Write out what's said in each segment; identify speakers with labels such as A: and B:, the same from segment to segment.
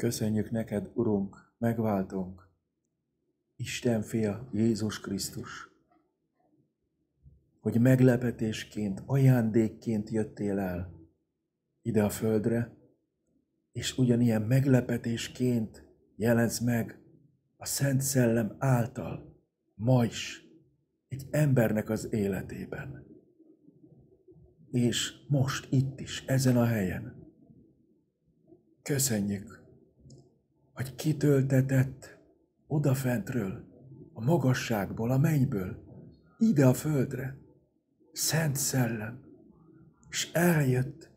A: Köszönjük neked, Urunk, megváltunk, Isten fia, Jézus Krisztus, hogy meglepetésként, ajándékként jöttél el ide a földre, és ugyanilyen meglepetésként jelensz meg a Szent Szellem által ma is egy embernek az életében. És most itt is, ezen a helyen. Köszönjük, vagy kitöltetett odafentről, a magasságból, a mennyből, ide a földre. Szent Szellem, és eljött,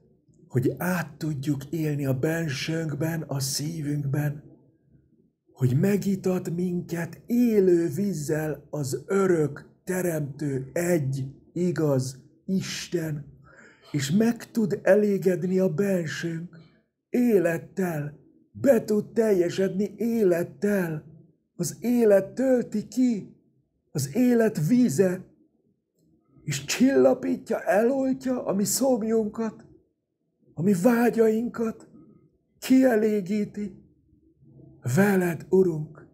A: hogy át tudjuk élni a bensőnkben, a szívünkben, hogy megitat minket élő vízzel az örök, teremtő, egy, igaz Isten, és meg tud elégedni a bensőnk élettel, be tud teljesedni élettel. Az élet tölti ki, az élet víze, és csillapítja, eloltja a mi szomjunkat, a mi vágyainkat, kielégíti. Veled, Urunk,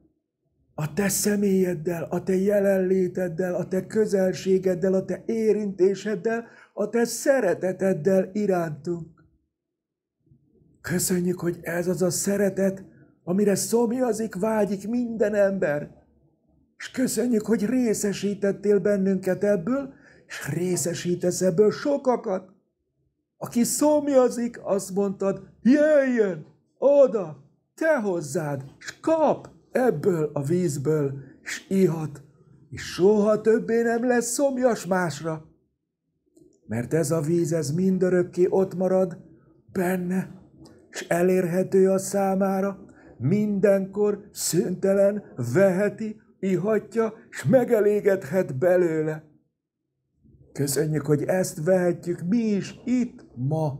A: a te személyeddel, a te jelenléteddel, a te közelségeddel, a te érintéseddel, a te szereteteddel irántunk. Köszönjük, hogy ez az a szeretet, amire szomjazik, vágyik minden ember. És köszönjük, hogy részesítettél bennünket ebből, és részesítesz ebből sokakat. Aki szomjazik, azt mondtad, jöjjön oda, te hozzád, és kap ebből a vízből, és ihat, és soha többé nem lesz szomjas másra. Mert ez a víz, ez mindörökké ott marad, benne és elérhető a számára, mindenkor szüntelen veheti, ihatja, és megelégedhet belőle. Köszönjük, hogy ezt vehetjük mi is itt ma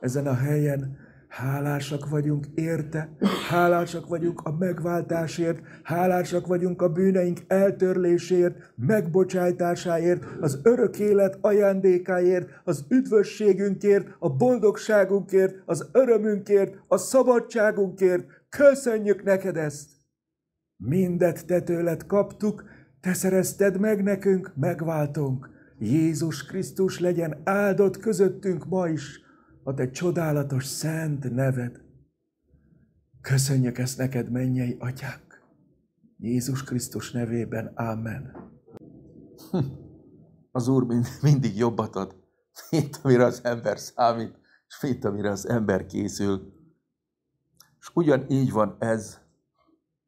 A: ezen a helyen, Hálásak vagyunk érte, hálásak vagyunk a megváltásért, hálásak vagyunk a bűneink eltörlésért, megbocsájtásáért, az örök élet ajándékáért, az üdvösségünkért, a boldogságunkért, az örömünkért, a szabadságunkért. Köszönjük neked ezt! Mindet te tőled kaptuk, te szerezted meg nekünk, megváltunk. Jézus Krisztus legyen áldott közöttünk ma is, a te csodálatos szent neved. Köszönjük ezt neked, mennyei atyák. Jézus Krisztus nevében, ámen.
B: Az Úr mind, mindig jobbat ad, mint amire az ember számít, és mint amire az ember készül. És ugyanígy van ez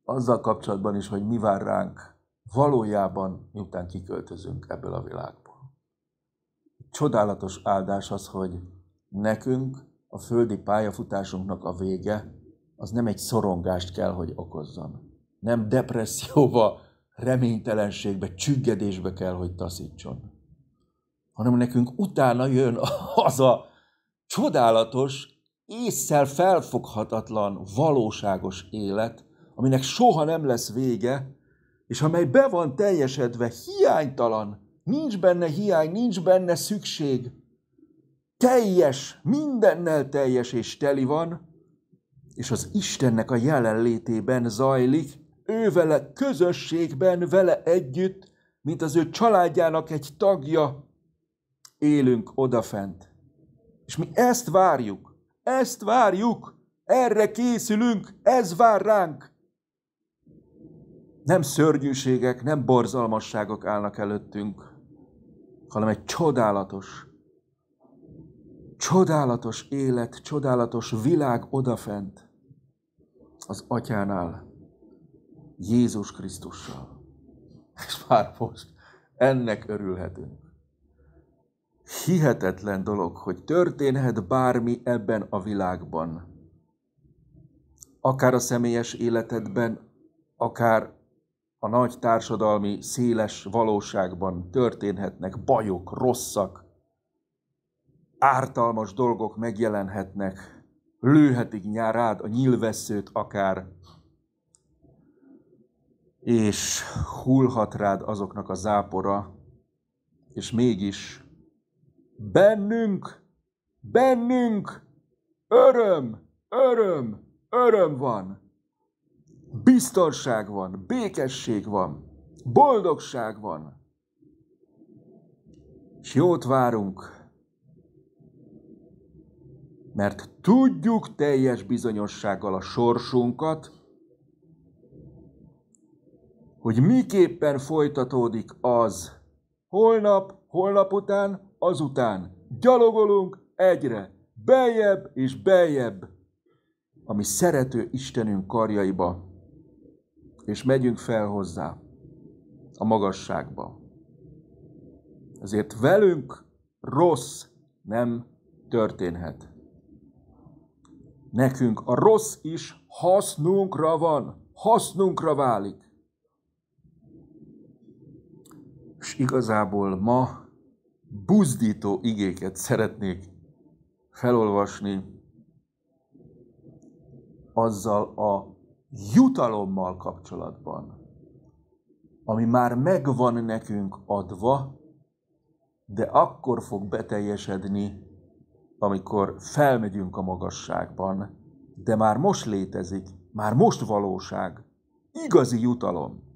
B: azzal kapcsolatban is, hogy mi vár ránk valójában, miután kiköltözünk ebből a világból. Csodálatos áldás az, hogy nekünk a földi pályafutásunknak a vége az nem egy szorongást kell, hogy okozzon. Nem depresszióba, reménytelenségbe, csüggedésbe kell, hogy taszítson. Hanem nekünk utána jön az a csodálatos, észszel felfoghatatlan, valóságos élet, aminek soha nem lesz vége, és amely be van teljesedve hiánytalan, nincs benne hiány, nincs benne szükség, teljes, mindennel teljes és teli van, és az Istennek a jelenlétében zajlik, ő vele közösségben, vele együtt, mint az ő családjának egy tagja, élünk odafent. És mi ezt várjuk, ezt várjuk, erre készülünk, ez vár ránk. Nem szörnyűségek, nem borzalmasságok állnak előttünk, hanem egy csodálatos, csodálatos élet, csodálatos világ odafent az atyánál, Jézus Krisztussal. És már most ennek örülhetünk. Hihetetlen dolog, hogy történhet bármi ebben a világban. Akár a személyes életedben, akár a nagy társadalmi, széles valóságban történhetnek bajok, rosszak, ártalmas dolgok megjelenhetnek, lőhetik nyárád a nyilvesszőt akár, és hullhat rád azoknak a zápora, és mégis bennünk,
A: bennünk öröm, öröm, öröm van. Biztonság van, békesség van,
B: boldogság van. És jót várunk mert tudjuk teljes bizonyossággal a sorsunkat, hogy miképpen folytatódik az holnap, holnap után, azután. Gyalogolunk egyre, beljebb és beljebb, ami szerető Istenünk karjaiba, és megyünk fel hozzá a magasságba. Ezért velünk rossz nem történhet. Nekünk a rossz is hasznunkra van, hasznunkra válik. És igazából ma buzdító igéket szeretnék felolvasni azzal a jutalommal kapcsolatban, ami már megvan nekünk adva, de akkor fog beteljesedni, amikor felmegyünk a magasságban, de már most létezik, már most valóság, igazi jutalom.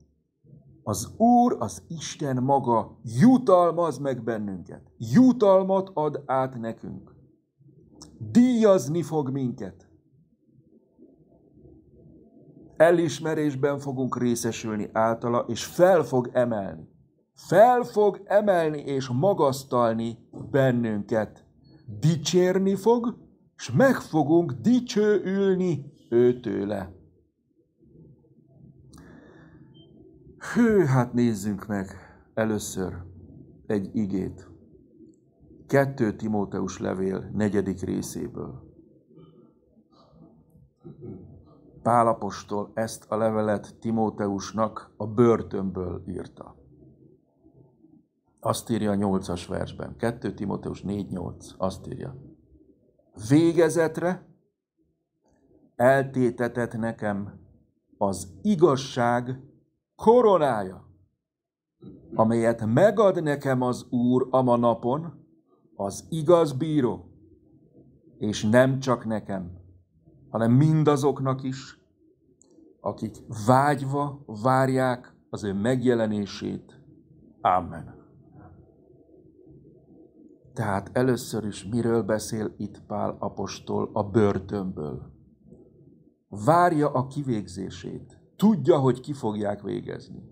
B: Az Úr, az Isten maga jutalmaz meg bennünket, jutalmat ad át nekünk. Díjazni fog minket. Elismerésben fogunk részesülni általa, és fel fog emelni. Fel fog emelni és magasztalni bennünket dicsérni fog, és meg fogunk dicsőülni őtőle. Hő, hát nézzünk meg először egy igét. Kettő Timóteus levél negyedik részéből. Pálapostól ezt a levelet Timóteusnak a börtönből írta. Azt írja a nyolcas versben. 2 Timoteus 4.8. Azt írja. Végezetre eltétetett nekem az igazság koronája, amelyet megad nekem az Úr ma napon, az igaz bíró, és nem csak nekem, hanem mindazoknak is, akik vágyva várják az ő megjelenését. Amen. Tehát először is miről beszél itt Pál apostol a börtönből? Várja a kivégzését. Tudja, hogy ki fogják végezni.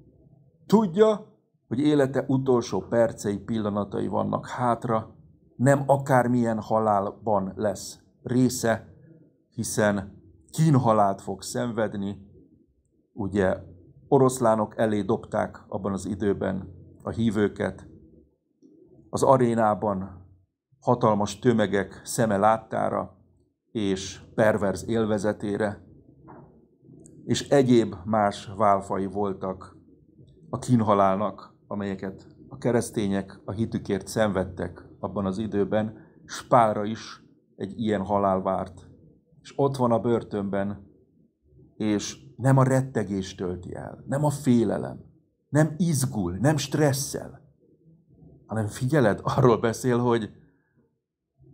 B: Tudja, hogy élete utolsó percei, pillanatai vannak hátra, nem akármilyen halálban lesz része, hiszen kínhalált fog szenvedni. Ugye oroszlánok elé dobták abban az időben a hívőket, az arénában hatalmas tömegek szeme láttára és perverz élvezetére, és egyéb más válfai voltak a kínhalálnak, amelyeket a keresztények a hitükért szenvedtek abban az időben, Spára is egy ilyen halál várt. És ott van a börtönben, és nem a rettegés tölti el, nem a félelem, nem izgul, nem stresszel, hanem figyeled, arról beszél, hogy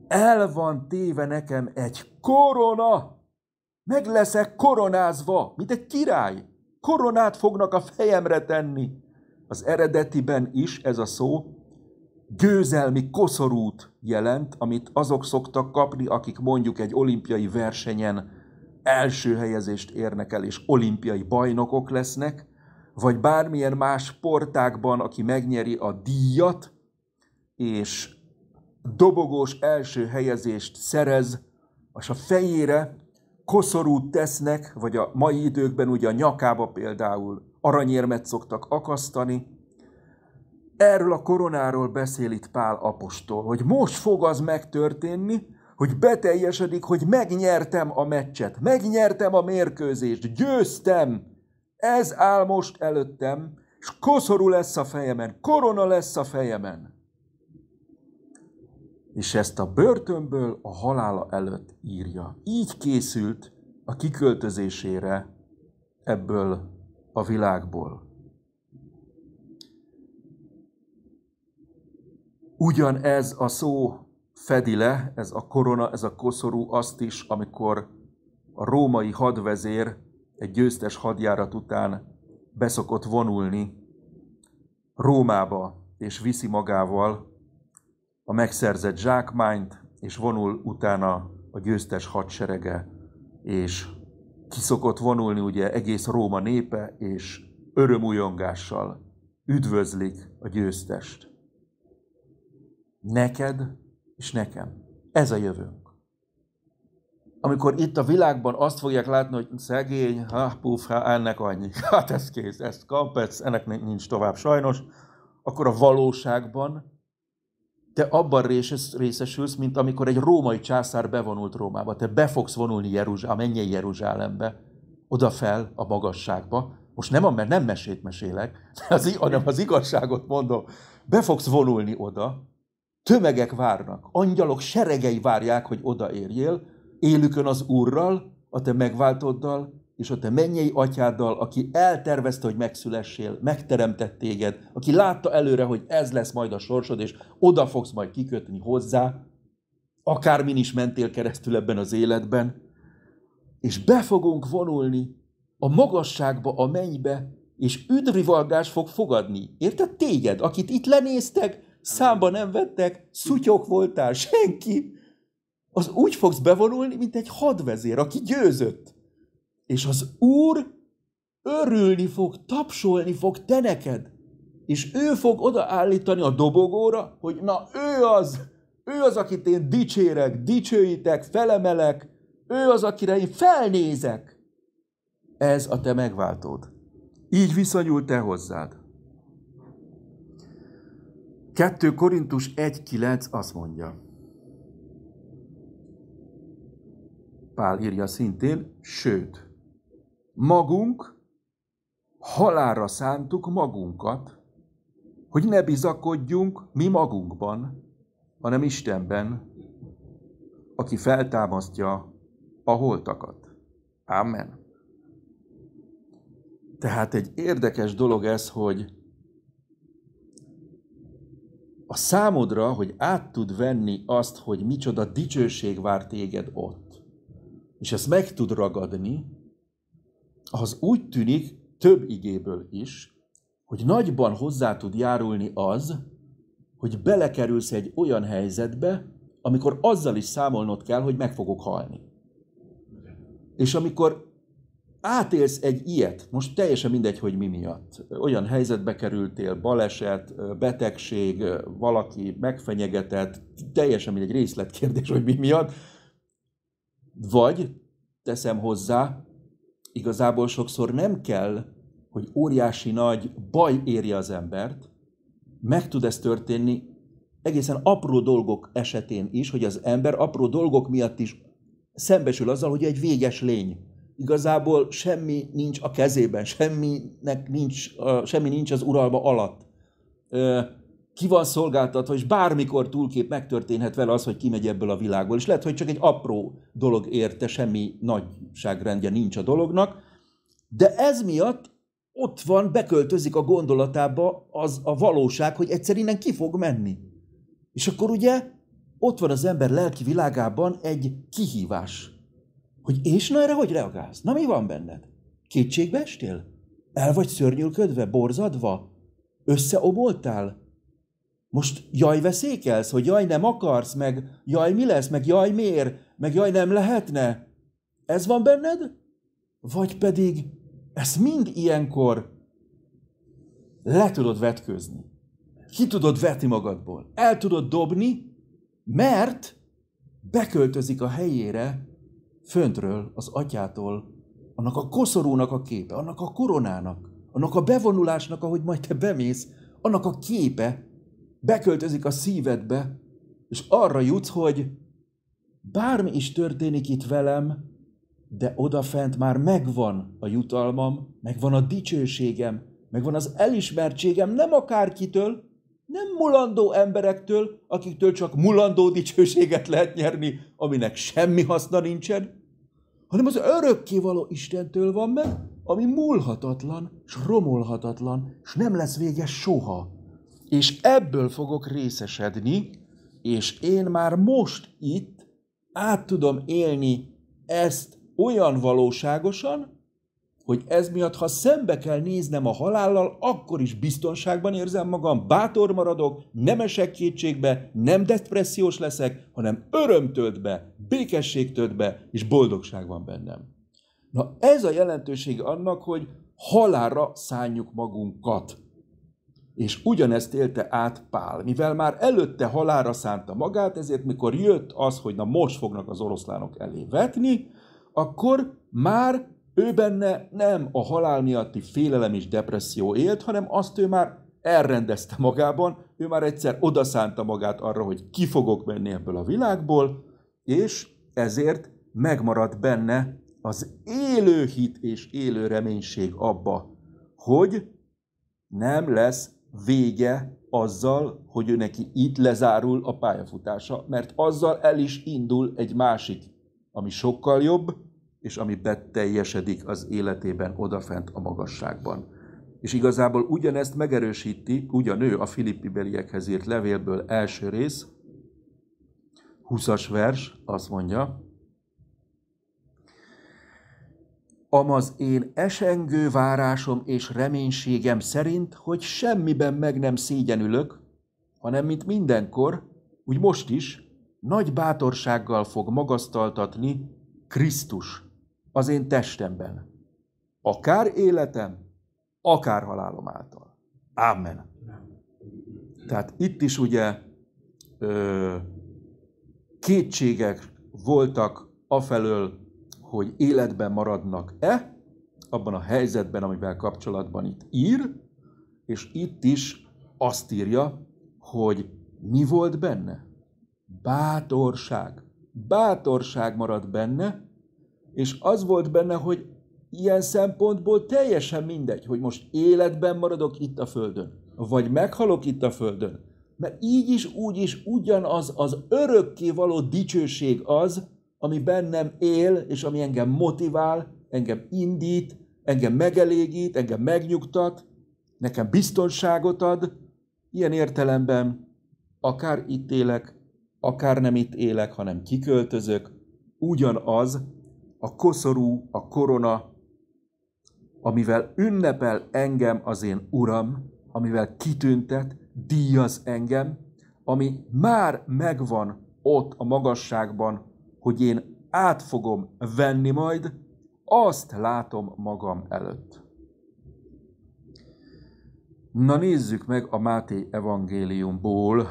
B: el van téve nekem egy korona, meg leszek koronázva, mint egy király. Koronát fognak a fejemre tenni. Az eredetiben is ez a szó győzelmi koszorút jelent, amit azok szoktak kapni, akik mondjuk egy olimpiai versenyen első helyezést érnek el, és olimpiai bajnokok lesznek, vagy bármilyen más sportákban, aki megnyeri a díjat, és dobogós első helyezést szerez, és a fejére koszorút tesznek, vagy a mai időkben ugye a nyakába például aranyérmet szoktak akasztani. Erről a koronáról beszél itt Pál apostol, hogy most fog az megtörténni, hogy beteljesedik, hogy megnyertem a meccset, megnyertem a mérkőzést, győztem. Ez áll most előttem, és koszorú lesz a fejemen, korona lesz a fejemen és ezt a börtönből a halála előtt írja. Így készült a kiköltözésére ebből a világból. Ugyanez a szó fedi le, ez a korona, ez a koszorú azt is, amikor a római hadvezér egy győztes hadjárat után beszokott vonulni Rómába, és viszi magával a megszerzett zsákmányt, és vonul utána a győztes hadserege, és kiszokott vonulni ugye egész Róma népe, és örömújongással üdvözlik a győztest. Neked és nekem. Ez a jövőnk. Amikor itt a világban azt fogják látni, hogy szegény, ha, puf, ha, ennek annyi. Hát ez kész, ezt kapsz, ennek nincs tovább sajnos. Akkor a valóságban te abban részesülsz, mint amikor egy római császár bevonult Rómába. Te be fogsz vonulni a mennyei Jeruzsálembe, oda fel a magasságba. Most nem, mert nem mesét mesélek, az, hanem az igazságot mondom. Be fogsz vonulni oda, tömegek várnak, angyalok seregei várják, hogy odaérjél, élükön az Úrral, a te megváltoddal, és a te mennyei atyáddal, aki eltervezte, hogy megszülessél, megteremtett téged, aki látta előre, hogy ez lesz majd a sorsod, és oda fogsz majd kikötni hozzá, akármin is mentél keresztül ebben az életben, és be fogunk vonulni a magasságba, a mennybe, és üdrivalgás fog fogadni. Érted? Téged, akit itt lenéztek, számba nem vettek, szutyok voltál, senki, az úgy fogsz bevonulni, mint egy hadvezér, aki győzött és az Úr örülni fog, tapsolni fog te neked, és ő fog odaállítani a dobogóra, hogy na ő az, ő az, akit én dicsérek, dicsőítek, felemelek, ő az, akire én felnézek. Ez a te megváltód. Így viszonyul te hozzád. 2 Korintus 1.9 azt mondja. Pál írja szintén, sőt, magunk halára szántuk magunkat, hogy ne bizakodjunk mi magunkban, hanem Istenben, aki feltámasztja a holtakat. Amen. Tehát egy érdekes dolog ez, hogy a számodra, hogy át tud venni azt, hogy micsoda dicsőség vár téged ott, és ezt meg tud ragadni, az úgy tűnik több igéből is, hogy nagyban hozzá tud járulni az, hogy belekerülsz egy olyan helyzetbe, amikor azzal is számolnod kell, hogy meg fogok halni. És amikor átélsz egy ilyet, most teljesen mindegy, hogy mi miatt, olyan helyzetbe kerültél, baleset, betegség, valaki megfenyegetett, teljesen mindegy részletkérdés, hogy mi miatt, vagy teszem hozzá, igazából sokszor nem kell, hogy óriási nagy baj érje az embert, meg tud ez történni egészen apró dolgok esetén is, hogy az ember apró dolgok miatt is szembesül azzal, hogy egy véges lény. Igazából semmi nincs a kezében, semminek nincs, semmi nincs az uralma alatt ki van szolgáltatva, és bármikor túlkép megtörténhet vele az, hogy kimegy ebből a világból. És lehet, hogy csak egy apró dolog érte, semmi nagyságrendje nincs a dolognak, de ez miatt ott van, beköltözik a gondolatába az a valóság, hogy egyszer innen ki fog menni. És akkor ugye ott van az ember lelki világában egy kihívás, hogy és na erre hogy reagálsz? Na mi van benned? Kétségbe estél? El vagy szörnyülködve, borzadva? Összeoboltál? most jaj veszékelsz, hogy jaj nem akarsz, meg jaj mi lesz, meg jaj miért, meg jaj nem lehetne. Ez van benned? Vagy pedig ezt mind ilyenkor le tudod vetkőzni. Ki tudod vetni magadból. El tudod dobni, mert beköltözik a helyére föntről, az atyától, annak a koszorúnak a képe, annak a koronának, annak a bevonulásnak, ahogy majd te bemész, annak a képe, beköltözik a szívedbe, és arra jutsz, hogy bármi is történik itt velem, de odafent már megvan a jutalmam, megvan a dicsőségem, megvan az elismertségem nem akárkitől, nem mulandó emberektől, akiktől csak mulandó dicsőséget
A: lehet nyerni, aminek semmi haszna nincsen, hanem az örökkévaló Istentől van meg, ami múlhatatlan, és romolhatatlan, és nem lesz vége
B: soha és ebből fogok részesedni, és én már most itt át tudom élni ezt olyan valóságosan, hogy ez miatt, ha szembe kell néznem a halállal, akkor is biztonságban érzem magam, bátor maradok, nem esek kétségbe, nem depressziós leszek, hanem öröm tölt be, békesség tölt be, és boldogság van bennem. Na ez a jelentőség annak, hogy halára szálljuk magunkat. És ugyanezt élte át Pál, mivel már előtte halára szánta magát, ezért mikor jött az, hogy na most fognak az oroszlánok elé vetni, akkor már ő benne nem a halál miatti félelem és depresszió élt, hanem azt ő már elrendezte magában, ő már egyszer odaszánta magát arra, hogy ki fogok menni ebből a világból, és ezért megmaradt benne az élő hit és élő reménység abba, hogy nem lesz vége azzal, hogy ő neki itt lezárul a pályafutása, mert azzal el is indul egy másik, ami sokkal jobb, és ami beteljesedik az életében odafent a magasságban. És igazából ugyanezt megerősíti, ugyanő a filippi beliekhez írt levélből első rész, 20-as vers azt mondja, amaz én esengő várásom és reménységem szerint, hogy semmiben meg nem szégyenülök, hanem mint mindenkor, úgy most is, nagy bátorsággal fog magasztaltatni Krisztus az én testemben. Akár életem, akár halálom által. Amen. Tehát itt is ugye ö, kétségek voltak afelől, hogy életben maradnak-e abban a helyzetben, amivel kapcsolatban itt ír, és itt is azt írja, hogy mi volt benne? Bátorság. Bátorság maradt benne, és az volt benne, hogy ilyen szempontból teljesen mindegy, hogy most életben maradok itt a Földön, vagy meghalok itt a Földön. Mert így is, úgy is ugyanaz az örökké való dicsőség az, ami bennem él, és ami engem motivál, engem indít, engem megelégít, engem megnyugtat, nekem biztonságot ad, ilyen értelemben akár itt élek, akár nem itt élek, hanem kiköltözök, ugyanaz a koszorú, a korona, amivel ünnepel engem az én Uram, amivel kitüntet, díjaz engem, ami már megvan ott a magasságban hogy én át fogom venni majd, azt látom magam előtt. Na nézzük meg a Máté evangéliumból,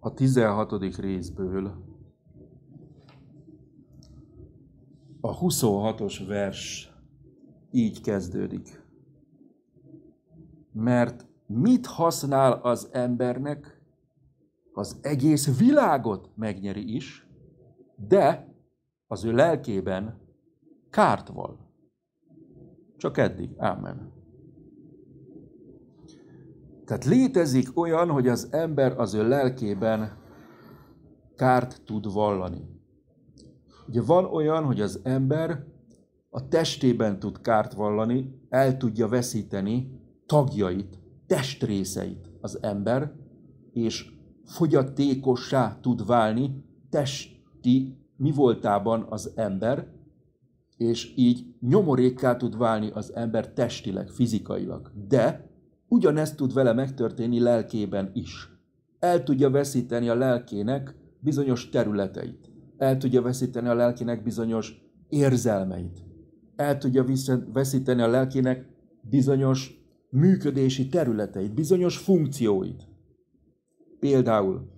B: a 16. részből, a 26-os vers így kezdődik. Mert mit használ az embernek, az egész világot megnyeri is, de az ő lelkében kárt val. Csak eddig. Amen. Tehát létezik olyan, hogy az ember az ő lelkében kárt tud vallani. Ugye van olyan, hogy az ember a testében tud kárt vallani, el tudja veszíteni tagjait, testrészeit az ember, és fogyatékossá tud válni testi mi voltában az ember, és így nyomorékká tud válni az ember testileg, fizikailag. De ugyanezt tud vele megtörténni lelkében is. El tudja veszíteni a lelkének bizonyos területeit. El tudja veszíteni a lelkének bizonyos érzelmeit. El tudja veszíteni a lelkének bizonyos működési területeit, bizonyos funkcióit. Például,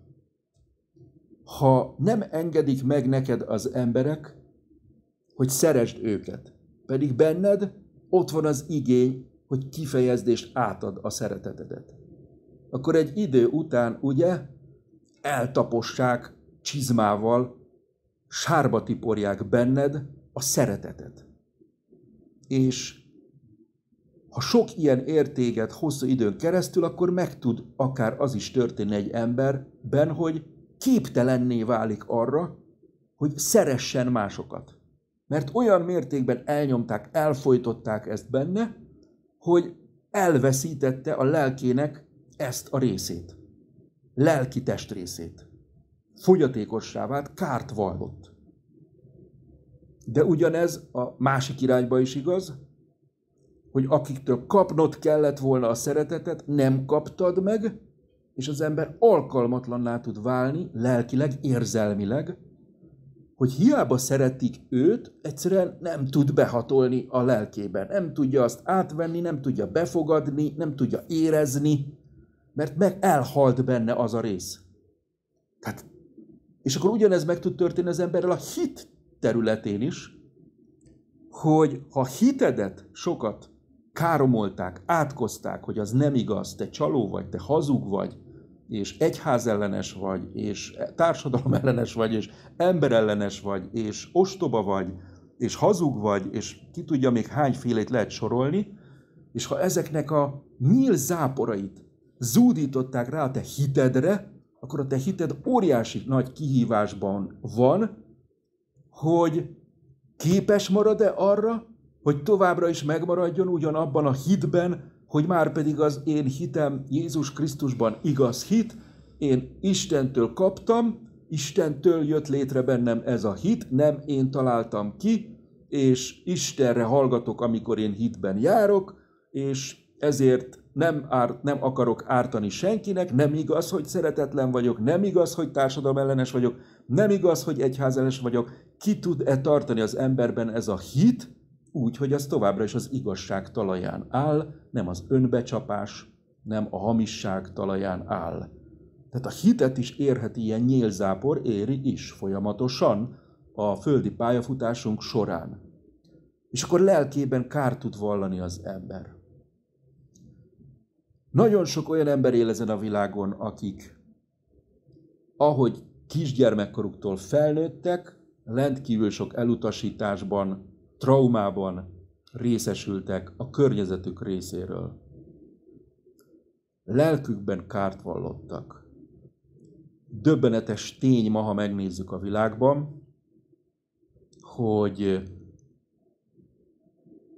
B: ha nem engedik meg neked az emberek, hogy szeresd őket, pedig benned ott van az igény, hogy kifejezd és átad a szeretetedet. Akkor egy idő után, ugye, eltapossák csizmával, sárba tiporják benned a szeretetet. És ha sok ilyen értéket hosszú időn keresztül, akkor meg tud akár az is történni egy emberben, hogy képtelenné válik arra, hogy szeressen másokat. Mert olyan mértékben elnyomták, elfolytották ezt benne, hogy elveszítette a lelkének ezt a részét. Lelki test részét. Fogyatékossá vált, kárt vallott. De ugyanez a másik irányba is igaz, hogy akiktől kapnod kellett volna a szeretetet, nem kaptad meg, és az ember alkalmatlanná tud válni lelkileg, érzelmileg, hogy hiába szeretik őt, egyszerűen nem tud behatolni a lelkében. Nem tudja azt átvenni, nem tudja befogadni, nem tudja érezni, mert meg elhalt benne az a rész. Tehát, és akkor ugyanez meg tud történni az emberrel a hit területén is, hogy ha hitedet sokat káromolták, átkozták, hogy az nem igaz, te csaló vagy, te hazug vagy, és egyházellenes vagy, és társadalomellenes vagy, és emberellenes vagy, és ostoba vagy, és hazug vagy, és ki tudja még hányfélét lehet sorolni, és ha ezeknek a nyíl záporait zúdították rá a te hitedre, akkor a te hited óriási nagy kihívásban van, hogy képes marad-e arra, hogy továbbra is megmaradjon ugyanabban a hitben, hogy már pedig az én hitem Jézus Krisztusban igaz hit, én Istentől kaptam, Istentől jött létre bennem ez a hit, nem én találtam ki, és Istenre hallgatok, amikor én hitben járok, és ezért nem, árt, nem akarok ártani senkinek, nem igaz, hogy szeretetlen vagyok, nem igaz, hogy ellenes vagyok, nem igaz, hogy egyházellenes vagyok. Ki tud-e tartani az emberben ez a hit, úgy, hogy az továbbra is az igazság talaján áll, nem az önbecsapás, nem a hamisság talaján áll. Tehát a hitet is érheti ilyen nyélzápor, éri is folyamatosan a földi pályafutásunk során. És akkor lelkében kár tud vallani az ember. Nagyon sok olyan ember él ezen a világon, akik ahogy kisgyermekkoruktól felnőttek, rendkívül sok elutasításban, traumában részesültek a környezetük részéről. Lelkükben kárt vallottak. Döbbenetes tény ma, ha megnézzük a világban, hogy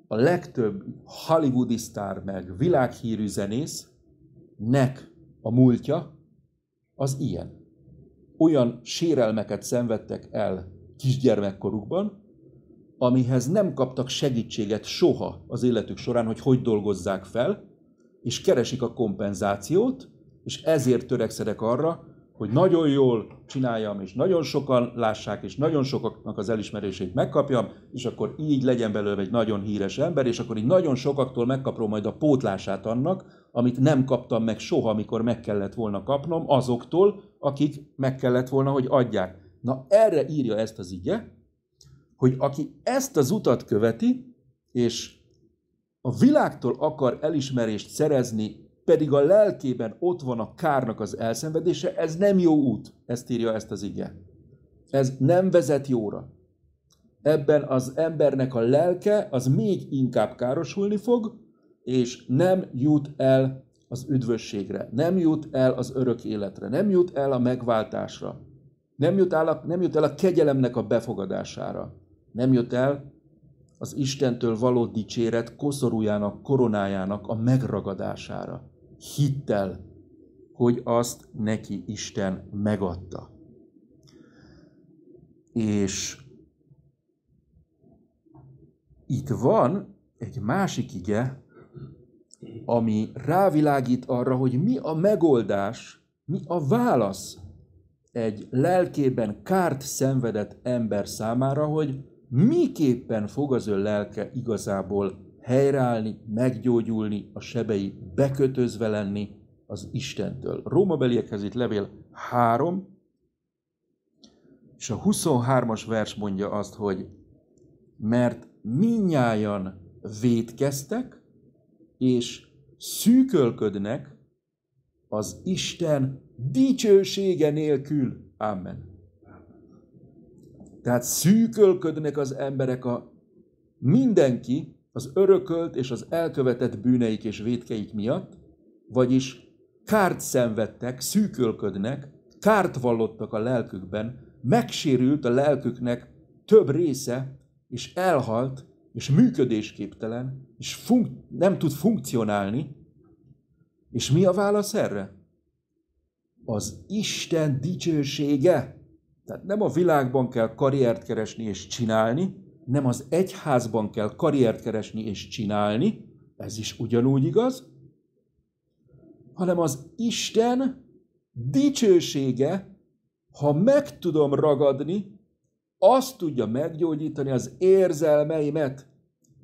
B: a legtöbb hollywoodi sztár meg világhírű zenész nek a múltja az ilyen. Olyan sérelmeket szenvedtek el kisgyermekkorukban, amihez nem kaptak segítséget soha az életük során, hogy hogy dolgozzák fel, és keresik a kompenzációt, és ezért törekszedek arra, hogy nagyon jól csináljam, és nagyon sokan lássák, és nagyon sokaknak az elismerését megkapjam, és akkor így legyen belőle egy nagyon híres ember, és akkor így nagyon sokaktól megkapom majd a pótlását annak, amit nem kaptam meg soha, amikor meg kellett volna kapnom, azoktól, akik meg kellett volna, hogy adják. Na erre írja ezt az ige, hogy aki ezt az utat követi, és a világtól akar elismerést szerezni, pedig a lelkében ott van a kárnak az elszenvedése, ez nem jó út, ezt írja ezt az ige. Ez nem vezet jóra. Ebben az embernek a lelke az még inkább károsulni fog, és nem jut el az üdvösségre, nem jut el az örök életre, nem jut el a megváltásra, nem jut el a, nem jut el a kegyelemnek a befogadására nem jött el az Istentől való dicséret koszorújának, koronájának a megragadására. Hittel, hogy azt neki Isten megadta. És itt van egy másik ige, ami rávilágít arra, hogy mi a megoldás, mi a válasz egy lelkében kárt szenvedett ember számára, hogy miképpen fog az ön lelke igazából helyreállni, meggyógyulni, a sebei bekötözve lenni az Istentől. Róma beliekhez itt levél 3, és a 23-as vers mondja azt, hogy mert minnyájan vétkeztek, és szűkölködnek az Isten dicsősége nélkül. Amen. Tehát szűkölködnek az emberek a mindenki az örökölt és az elkövetett bűneik és védkeik miatt, vagyis kárt szenvedtek, szűkölködnek, kárt vallottak a lelkükben, megsérült a lelküknek több része, és elhalt, és működésképtelen, és funk- nem tud funkcionálni. És mi a válasz erre? Az Isten dicsősége! Tehát nem a világban kell karriert keresni és csinálni, nem az egyházban kell karriert keresni és csinálni, ez is ugyanúgy igaz, hanem az Isten dicsősége, ha meg tudom ragadni, azt tudja meggyógyítani az érzelmeimet,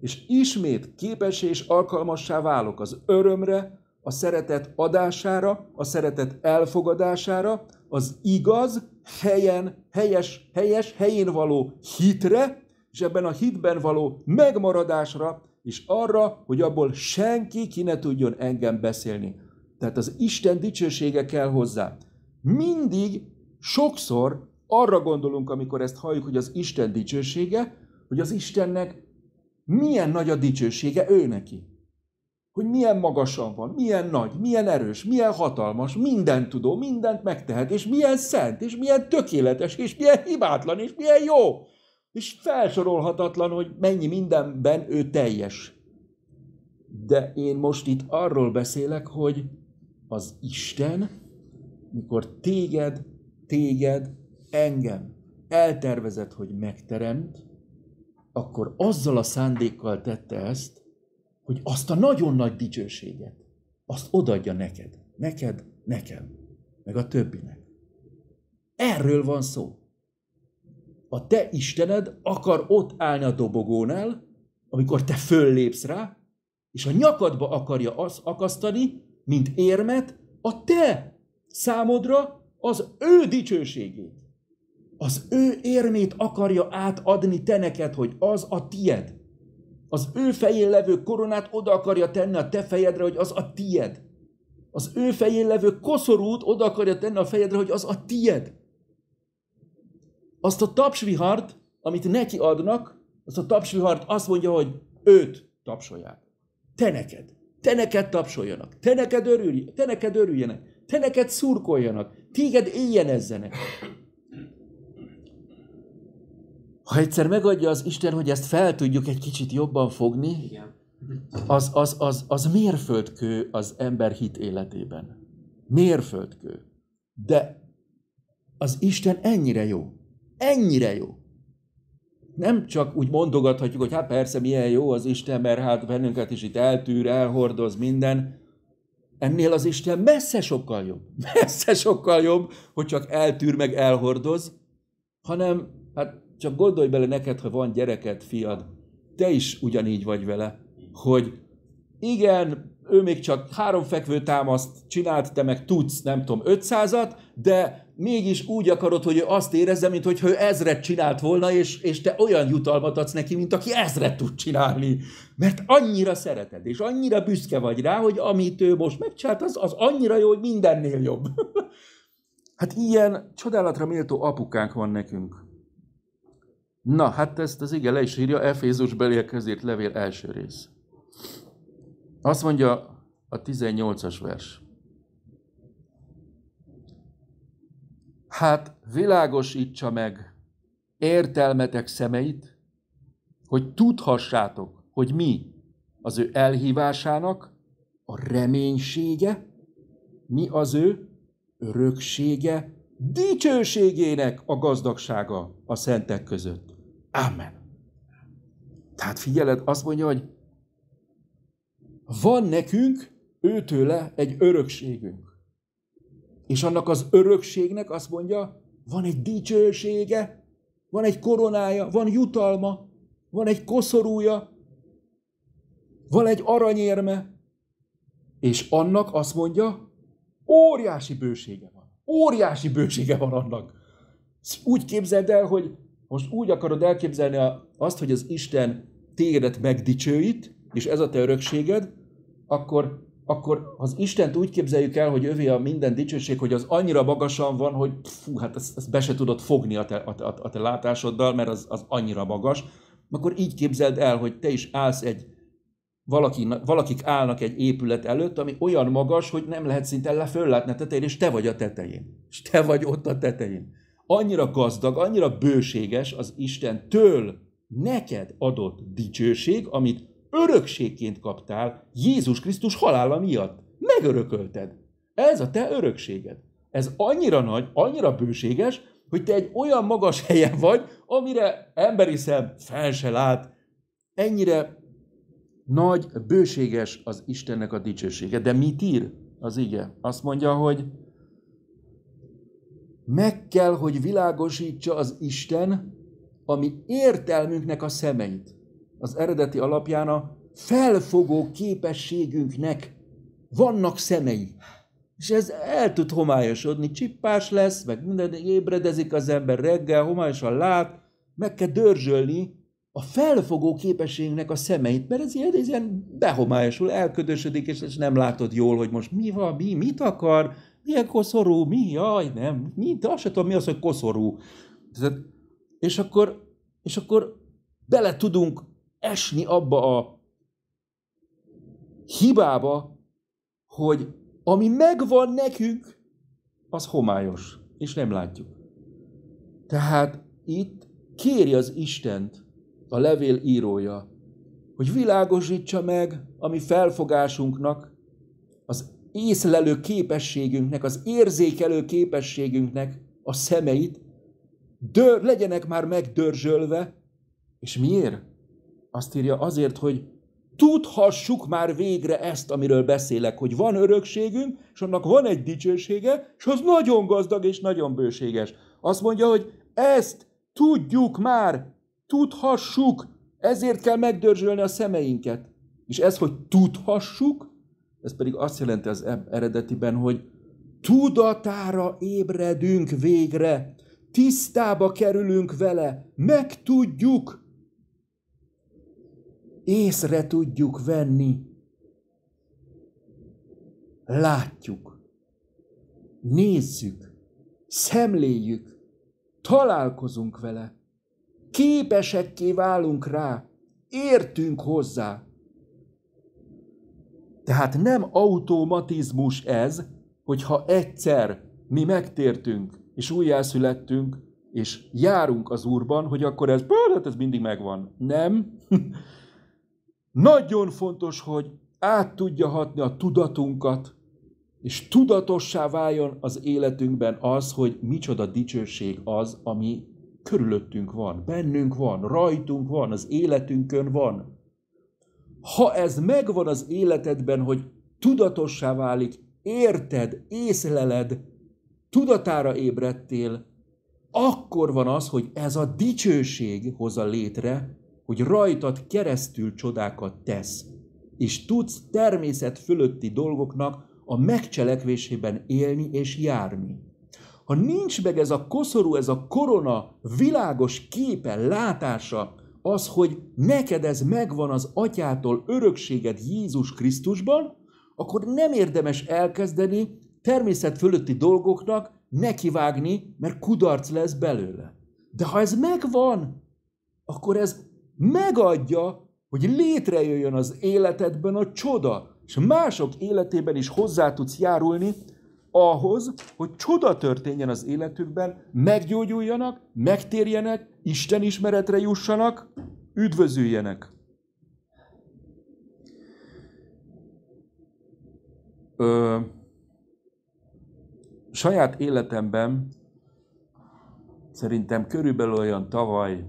B: és ismét képes és alkalmassá válok az örömre, a szeretet adására, a szeretet elfogadására, az igaz helyen, helyes, helyes, helyén való hitre, és ebben a hitben való megmaradásra, és arra, hogy abból senki ki ne tudjon engem beszélni. Tehát az Isten dicsősége kell hozzá. Mindig, sokszor arra gondolunk, amikor ezt halljuk, hogy az Isten dicsősége, hogy az Istennek milyen nagy a dicsősége ő neki hogy milyen magasan van, milyen nagy, milyen erős, milyen hatalmas, mindent tudó, mindent megtehet, és milyen szent, és milyen tökéletes, és milyen hibátlan, és milyen jó. És felsorolhatatlan, hogy mennyi mindenben ő teljes. De én most itt arról beszélek, hogy az Isten, mikor téged, téged, engem eltervezett, hogy megteremt, akkor azzal a szándékkal tette ezt, hogy azt a nagyon nagy dicsőséget, azt odadja neked, neked, nekem, meg a többinek. Erről van szó. A te Istened akar ott állni a dobogónál, amikor te föllépsz rá, és a nyakadba akarja az akasztani, mint érmet, a te számodra az ő dicsőségét. Az ő érmét akarja átadni te neked, hogy az a tied. Az ő fején levő koronát oda akarja tenni a te fejedre, hogy az a tied. Az ő fején levő koszorút oda akarja tenni a fejedre, hogy az a tied. Azt a tapsvihart, amit neki adnak, azt a tapsvihart azt mondja, hogy őt tapsolják. Te neked. Te neked tapsoljanak. Te neked, örülj, te neked örüljenek. Te neked szurkoljanak. Téged éjjenezzenek ha egyszer megadja az Isten, hogy ezt fel tudjuk egy kicsit jobban fogni, Az, az, az, az mérföldkő az ember hit életében. Mérföldkő. De az Isten ennyire jó. Ennyire jó. Nem csak úgy mondogathatjuk, hogy hát persze milyen jó az Isten, mert hát bennünket is itt eltűr, elhordoz minden. Ennél az Isten messze sokkal jobb. Messze sokkal jobb, hogy csak eltűr meg elhordoz, hanem hát csak gondolj bele neked, ha van gyereked, fiad, te is ugyanígy vagy vele, hogy igen, ő még csak három fekvő támaszt csinált, te meg tudsz, nem tudom, 500-at, de mégis úgy akarod, hogy ő azt érezze, mint hogy ő ezret csinált volna, és, és te olyan jutalmat adsz neki, mint aki ezret tud csinálni. Mert annyira szereted, és annyira büszke vagy rá, hogy amit ő most megcsált, az, az annyira jó, hogy mindennél jobb. hát ilyen csodálatra méltó apukánk van nekünk. Na, hát ezt az ige le is írja, Efézus beliekhez levél első rész. Azt mondja a 18-as vers. Hát világosítsa meg értelmetek szemeit, hogy tudhassátok, hogy mi az ő elhívásának a reménysége, mi az ő öröksége, dicsőségének a gazdagsága a szentek között. Amen. Tehát figyeled, azt mondja, hogy van nekünk őtőle egy örökségünk. És annak az örökségnek azt mondja, van egy dicsősége, van egy koronája, van jutalma, van egy koszorúja, van egy aranyérme, és annak azt mondja, óriási bősége van. Óriási bősége van annak. Úgy képzeld el, hogy most úgy akarod elképzelni azt, hogy az Isten tégedet megdicsőít, és ez a te örökséged, akkor, akkor az Istent úgy képzeljük el, hogy övé a minden dicsőség, hogy az annyira magasan van, hogy fú, hát ezt, ezt be se tudod fogni a te, a, a, a te látásoddal, mert az, az annyira magas. Akkor így képzeld el, hogy te is állsz egy, valaki, valakik állnak egy épület előtt, ami olyan magas, hogy nem lehet szinte le föllátni a tetején, és te vagy a tetején. És te vagy ott a tetején annyira gazdag, annyira bőséges az Isten től neked adott dicsőség, amit örökségként kaptál Jézus Krisztus halála miatt. Megörökölted. Ez a te örökséged. Ez annyira nagy, annyira bőséges, hogy te egy olyan magas helyen vagy, amire emberi szem fel se lát. Ennyire nagy, bőséges az Istennek a dicsősége. De mit ír az ige? Azt mondja, hogy meg kell, hogy világosítsa az Isten ami értelmünknek a szemeit. Az eredeti alapján a felfogó képességünknek vannak szemei. És ez el tud homályosodni, csippás lesz, meg minden ébredezik az ember reggel, homályosan lát, meg kell dörzsölni a felfogó képességnek a szemeit, mert ez ilyen, ez ilyen behomályosul, elködösödik, és nem látod jól, hogy most mi van, mi, mit akar, milyen koszorú, mi, jaj, nem, mi, de azt sem tudom, mi az, hogy koszorú. És akkor, és akkor bele tudunk esni abba a hibába, hogy ami megvan nekünk, az homályos, és nem látjuk. Tehát itt kéri az Istent, a levél írója, hogy világosítsa meg a mi felfogásunknak az észlelő képességünknek, az érzékelő képességünknek a szemeit dör, legyenek már megdörzsölve. És miért? Azt írja azért, hogy tudhassuk már végre ezt, amiről beszélek, hogy van örökségünk, és annak van egy dicsősége, és az nagyon gazdag és nagyon bőséges. Azt mondja, hogy ezt tudjuk már, tudhassuk, ezért kell megdörzsölni a szemeinket. És ez, hogy tudhassuk, ez pedig azt jelenti az eredetiben, hogy tudatára ébredünk végre, tisztába kerülünk vele, megtudjuk,
A: észre tudjuk venni, látjuk, nézzük, szemléljük,
B: találkozunk vele, képesekké válunk rá, értünk hozzá. Tehát nem automatizmus ez, hogyha egyszer mi megtértünk, és újjászülettünk, és járunk az Úrban, hogy akkor ez, hát ez mindig megvan. Nem. Nagyon fontos, hogy át tudja hatni a tudatunkat, és tudatossá váljon az életünkben az, hogy micsoda dicsőség az, ami körülöttünk van, bennünk van, rajtunk van, az életünkön van ha ez megvan az életedben, hogy tudatossá válik, érted, észleled, tudatára ébredtél, akkor van az, hogy ez a dicsőség hozza létre, hogy rajtad keresztül csodákat tesz, és tudsz természet fölötti dolgoknak a megcselekvésében élni és járni. Ha nincs meg ez a koszorú, ez a korona világos képe, látása, az, hogy neked ez megvan az atyától örökséged Jézus Krisztusban, akkor nem érdemes elkezdeni természet fölötti dolgoknak nekivágni, mert kudarc lesz belőle. De ha ez megvan, akkor ez megadja, hogy létrejöjjön az életedben a csoda, és mások életében is hozzá tudsz járulni ahhoz, hogy csoda történjen az életükben, meggyógyuljanak, megtérjenek, Isten ismeretre jussanak, üdvözüljenek. Ö, saját életemben szerintem körülbelül olyan tavaly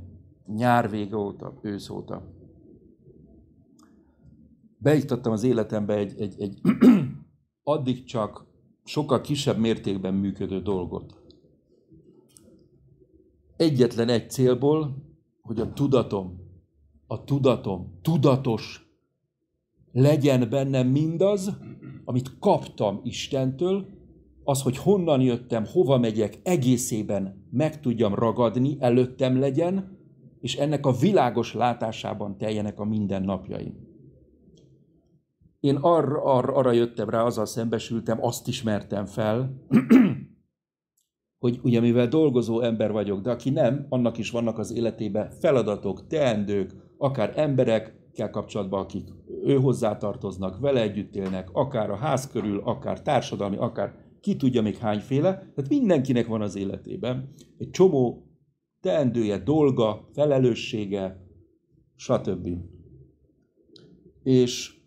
B: nyár vége óta, ősz óta beiktattam az életembe egy, egy, egy addig csak sokkal kisebb mértékben működő dolgot. Egyetlen egy célból, hogy a tudatom, a tudatom tudatos legyen bennem mindaz, amit kaptam Istentől, az, hogy honnan jöttem, hova megyek, egészében meg tudjam ragadni, előttem legyen, és ennek a világos látásában teljenek a mindennapjaim. Én arra, arra, arra jöttem rá, azzal szembesültem, azt ismertem fel, hogy ugye mivel dolgozó ember vagyok, de aki nem, annak is vannak az életében feladatok, teendők, akár emberekkel kapcsolatban, akik ő hozzátartoznak, vele együtt élnek, akár a ház körül, akár társadalmi, akár ki tudja még hányféle, tehát mindenkinek van az életében egy csomó teendője, dolga, felelőssége, stb. És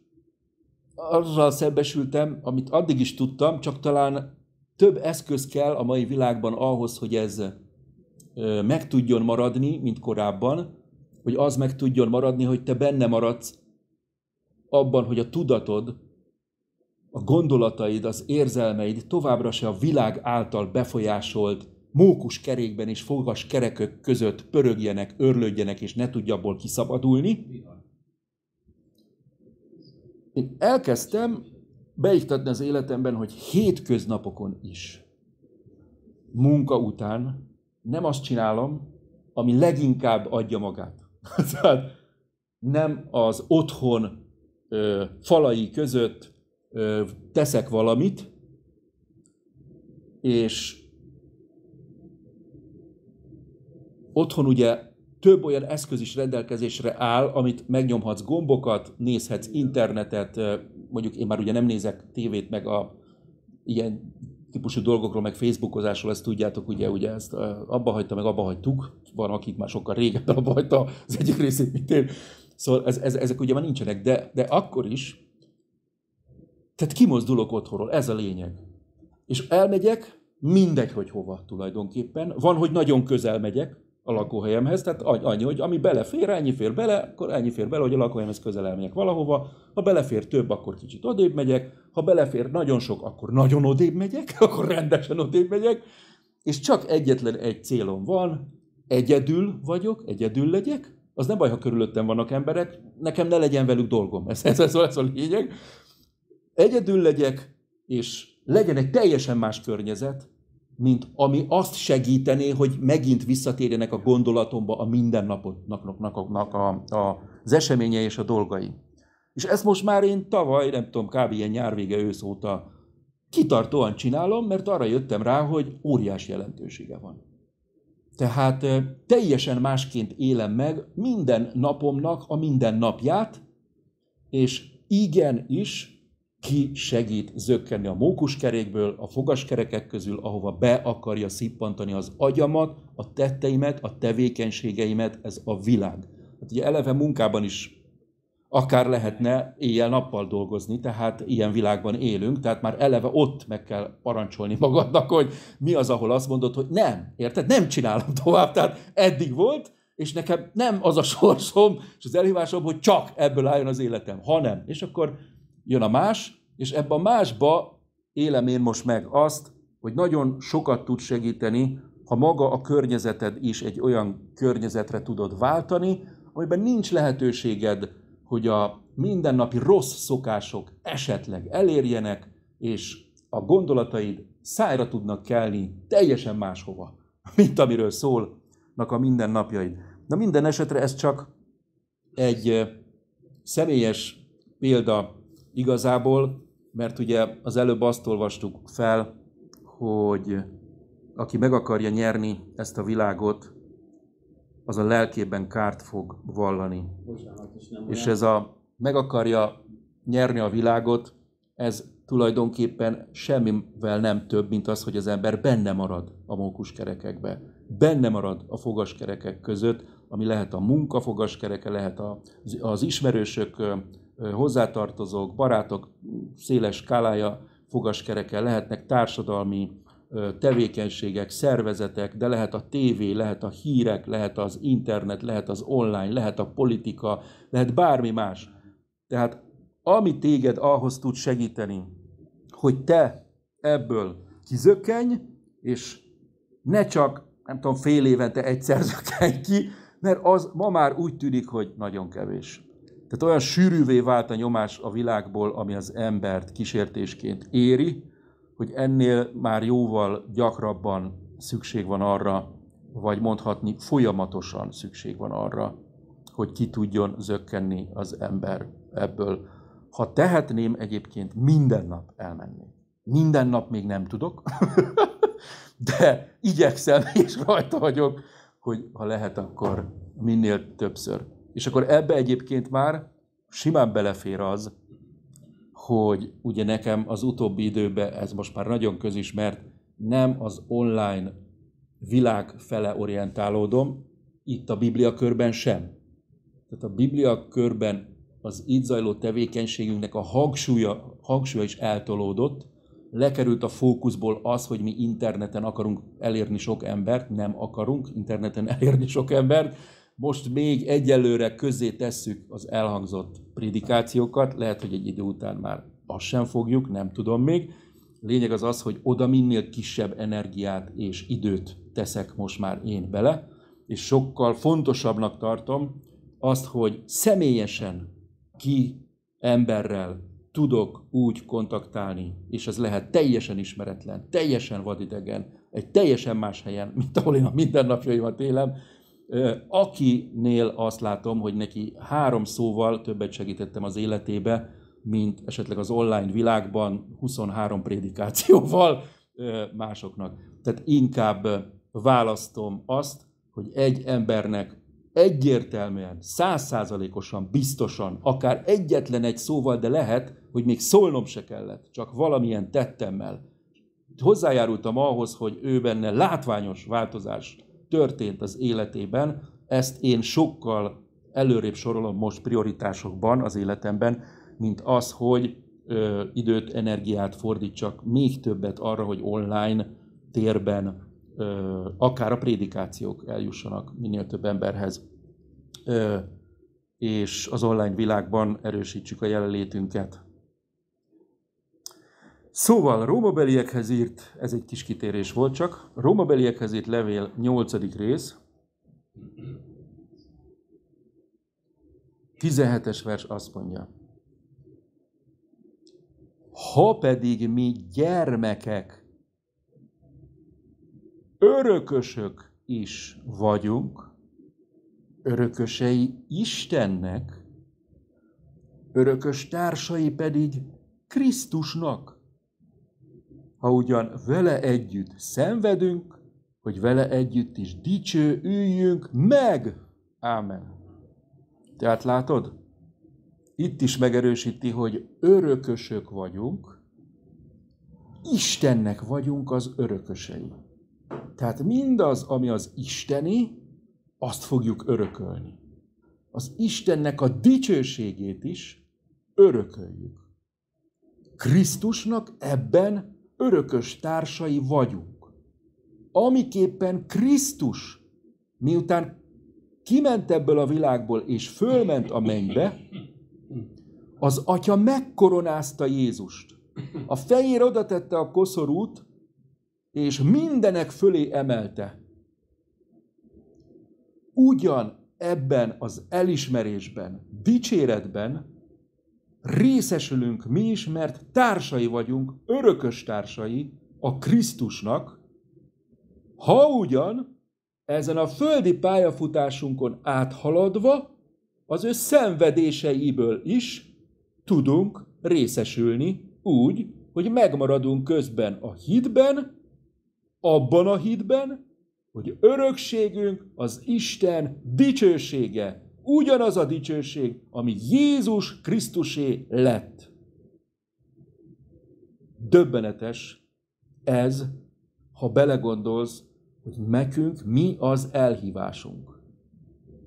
B: azzal szembesültem, amit addig is tudtam, csak talán több eszköz kell a mai világban ahhoz, hogy ez meg tudjon maradni, mint korábban, hogy az meg tudjon maradni, hogy te benne maradsz abban, hogy a tudatod, a gondolataid, az érzelmeid továbbra se a világ által befolyásolt mókus kerékben és fogas kerekök között pörögjenek, örlődjenek, és ne tudj abból kiszabadulni. Én elkezdtem beiktatni az életemben, hogy hétköznapokon is, munka után nem azt csinálom, ami leginkább adja magát. Tehát nem az otthon ö, falai között ö, teszek valamit, és otthon ugye több olyan eszköz is rendelkezésre áll, amit megnyomhatsz gombokat, nézhetsz internetet, mondjuk én már ugye nem nézek tévét, meg a ilyen típusú dolgokról, meg facebookozásról, ezt tudjátok, ugye, ugye ezt abba hagyta, meg abba hagytuk. Van, akik már sokkal régebb abba hagyta az egyik részét, mint én. Szóval ez, ez, ezek ugye már nincsenek, de, de akkor is, tehát kimozdulok otthonról, ez a lényeg. És elmegyek, mindegy, hogy hova tulajdonképpen. Van, hogy nagyon közel megyek, a lakóhelyemhez, tehát annyi, hogy ami belefér, ennyi fér bele, akkor ennyi fér bele, hogy a lakóhelyemhez közel elmegyek valahova, ha belefér több, akkor kicsit odébb megyek, ha belefér nagyon sok, akkor nagyon odébb megyek, akkor rendesen odébb megyek, és csak egyetlen egy célom van, egyedül vagyok, egyedül legyek, az nem baj, ha körülöttem vannak emberek, nekem ne legyen velük dolgom, ez, ez, ez, ez a lényeg. Egyedül legyek, és legyen egy teljesen más környezet, mint ami azt segítené, hogy megint visszatérjenek a gondolatomba a mindennapoknak a, a, az eseménye és a dolgai. És ezt most már én tavaly, nem tudom, kb. ilyen nyárvége ősz óta kitartóan csinálom, mert arra jöttem rá, hogy óriás jelentősége van. Tehát teljesen másként élem meg minden napomnak a minden napját, és igen is ki segít zökkenni a mókuskerékből, a fogaskerekek közül, ahova be akarja szippantani az agyamat, a tetteimet, a tevékenységeimet, ez a világ. Hát ugye eleve munkában is akár lehetne éjjel-nappal dolgozni, tehát ilyen világban élünk, tehát már eleve ott meg kell parancsolni magadnak, hogy mi az, ahol azt mondod, hogy nem, érted? Nem csinálom tovább, tehát eddig volt, és nekem nem az a sorsom és az elhívásom, hogy csak ebből álljon az életem, hanem, és akkor jön a más, és ebben a másba élem én most meg azt, hogy nagyon sokat tud segíteni, ha maga a környezeted is egy olyan környezetre tudod váltani, amiben nincs lehetőséged, hogy a mindennapi rossz szokások esetleg elérjenek, és a gondolataid szájra tudnak kelni teljesen máshova, mint amiről szólnak a mindennapjaid. Na minden esetre ez csak egy személyes példa igazából, mert ugye az előbb azt olvastuk fel, hogy aki meg akarja nyerni ezt a világot, az a lelkében kárt fog vallani.
A: Bocsánat, és, nem és ez
B: a meg akarja nyerni a világot, ez tulajdonképpen semmivel nem több, mint az, hogy az ember benne marad a mókuskerekekbe. Benne marad a fogaskerekek között, ami lehet a munka fogaskereke, lehet az ismerősök hozzátartozók, barátok széles skálája fogaskerekkel lehetnek társadalmi tevékenységek, szervezetek, de lehet a tévé, lehet a hírek, lehet az internet, lehet az online, lehet a politika, lehet bármi más. Tehát ami téged ahhoz tud segíteni, hogy te ebből kizökkenj, és ne csak, nem tudom, fél évente egyszer zökkenj ki, mert az ma már úgy tűnik, hogy nagyon kevés. Tehát olyan sűrűvé vált a nyomás a világból, ami az embert kísértésként éri, hogy ennél már jóval gyakrabban szükség van arra, vagy mondhatni folyamatosan szükség van arra, hogy ki tudjon zökkenni az ember ebből. Ha tehetném egyébként, minden nap elmennék. Minden nap még nem tudok, de igyekszem és rajta vagyok, hogy ha lehet, akkor minél többször és akkor ebbe egyébként már simán belefér az, hogy ugye nekem az utóbbi időben, ez most már nagyon közismert, nem az online világ fele orientálódom, itt a Biblia körben sem. Tehát a Biblia körben az itt zajló tevékenységünknek a hangsúlya, hangsúlya is eltolódott, lekerült a fókuszból az, hogy mi interneten akarunk elérni sok embert, nem akarunk interneten elérni sok embert, most még egyelőre közé tesszük az elhangzott prédikációkat, lehet, hogy egy idő után már azt sem fogjuk, nem tudom még. Lényeg az az, hogy oda minél kisebb energiát és időt teszek most már én bele, és sokkal fontosabbnak tartom azt, hogy személyesen ki emberrel tudok úgy kontaktálni, és ez lehet teljesen ismeretlen, teljesen vadidegen, egy teljesen más helyen, mint ahol én a mindennapjaimat élem, akinél azt látom, hogy neki három szóval többet segítettem az életébe, mint esetleg az online világban 23 prédikációval másoknak. Tehát inkább választom azt, hogy egy embernek egyértelműen, százszázalékosan, biztosan, akár egyetlen egy szóval, de lehet, hogy még szólnom se kellett, csak valamilyen tettemmel. Hozzájárultam ahhoz, hogy ő benne látványos változás történt az életében, ezt én sokkal előrébb sorolom most prioritásokban az életemben, mint az, hogy ö, időt, energiát fordítsak még többet arra, hogy online térben ö, akár a prédikációk eljussanak minél több emberhez. Ö, és az online világban erősítsük a jelenlétünket. Szóval Róma beliekhez írt, ez egy kis kitérés volt csak, Róma beliekhez írt levél 8. rész, 17-es vers azt mondja, ha pedig mi gyermekek, örökösök is vagyunk, örökösei Istennek, örökös társai pedig Krisztusnak ha ugyan vele együtt szenvedünk, hogy vele együtt is dicső üljünk meg. Ámen. Tehát látod? Itt is megerősíti, hogy örökösök vagyunk, Istennek vagyunk az örökösei. Tehát mindaz, ami az isteni, azt fogjuk örökölni. Az Istennek a dicsőségét is örököljük. Krisztusnak ebben örökös társai vagyunk. Amiképpen Krisztus, miután kiment ebből a világból és fölment a mennybe, az atya megkoronázta Jézust. A fejére oda tette a koszorút, és mindenek fölé emelte. Ugyan ebben az elismerésben, dicséretben részesülünk mi is, mert társai vagyunk, örökös társai a Krisztusnak, ha ugyan ezen a földi pályafutásunkon áthaladva az ő szenvedéseiből is tudunk részesülni úgy, hogy megmaradunk közben a hitben, abban a hitben, hogy örökségünk az Isten dicsősége ugyanaz a dicsőség, ami Jézus Krisztusé lett. Döbbenetes ez, ha belegondolsz, hogy nekünk mi az elhívásunk.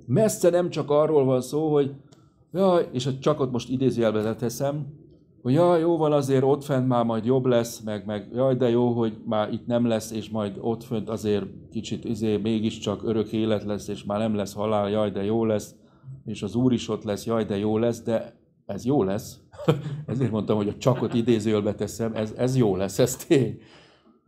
B: Messze nem csak arról van szó, hogy jaj, és csak ott most idézőjelbe teszem, hogy jaj, jó van azért ott fent már majd jobb lesz, meg, meg jaj, de jó, hogy már itt nem lesz, és majd ott fönt azért kicsit izé, mégiscsak örök élet lesz, és már nem lesz halál, jaj, de jó lesz és az Úr is ott lesz, jaj, de jó lesz, de ez jó lesz. Ezért mondtam, hogy a csakot idézőjelbe teszem, ez, ez jó lesz, ez tény.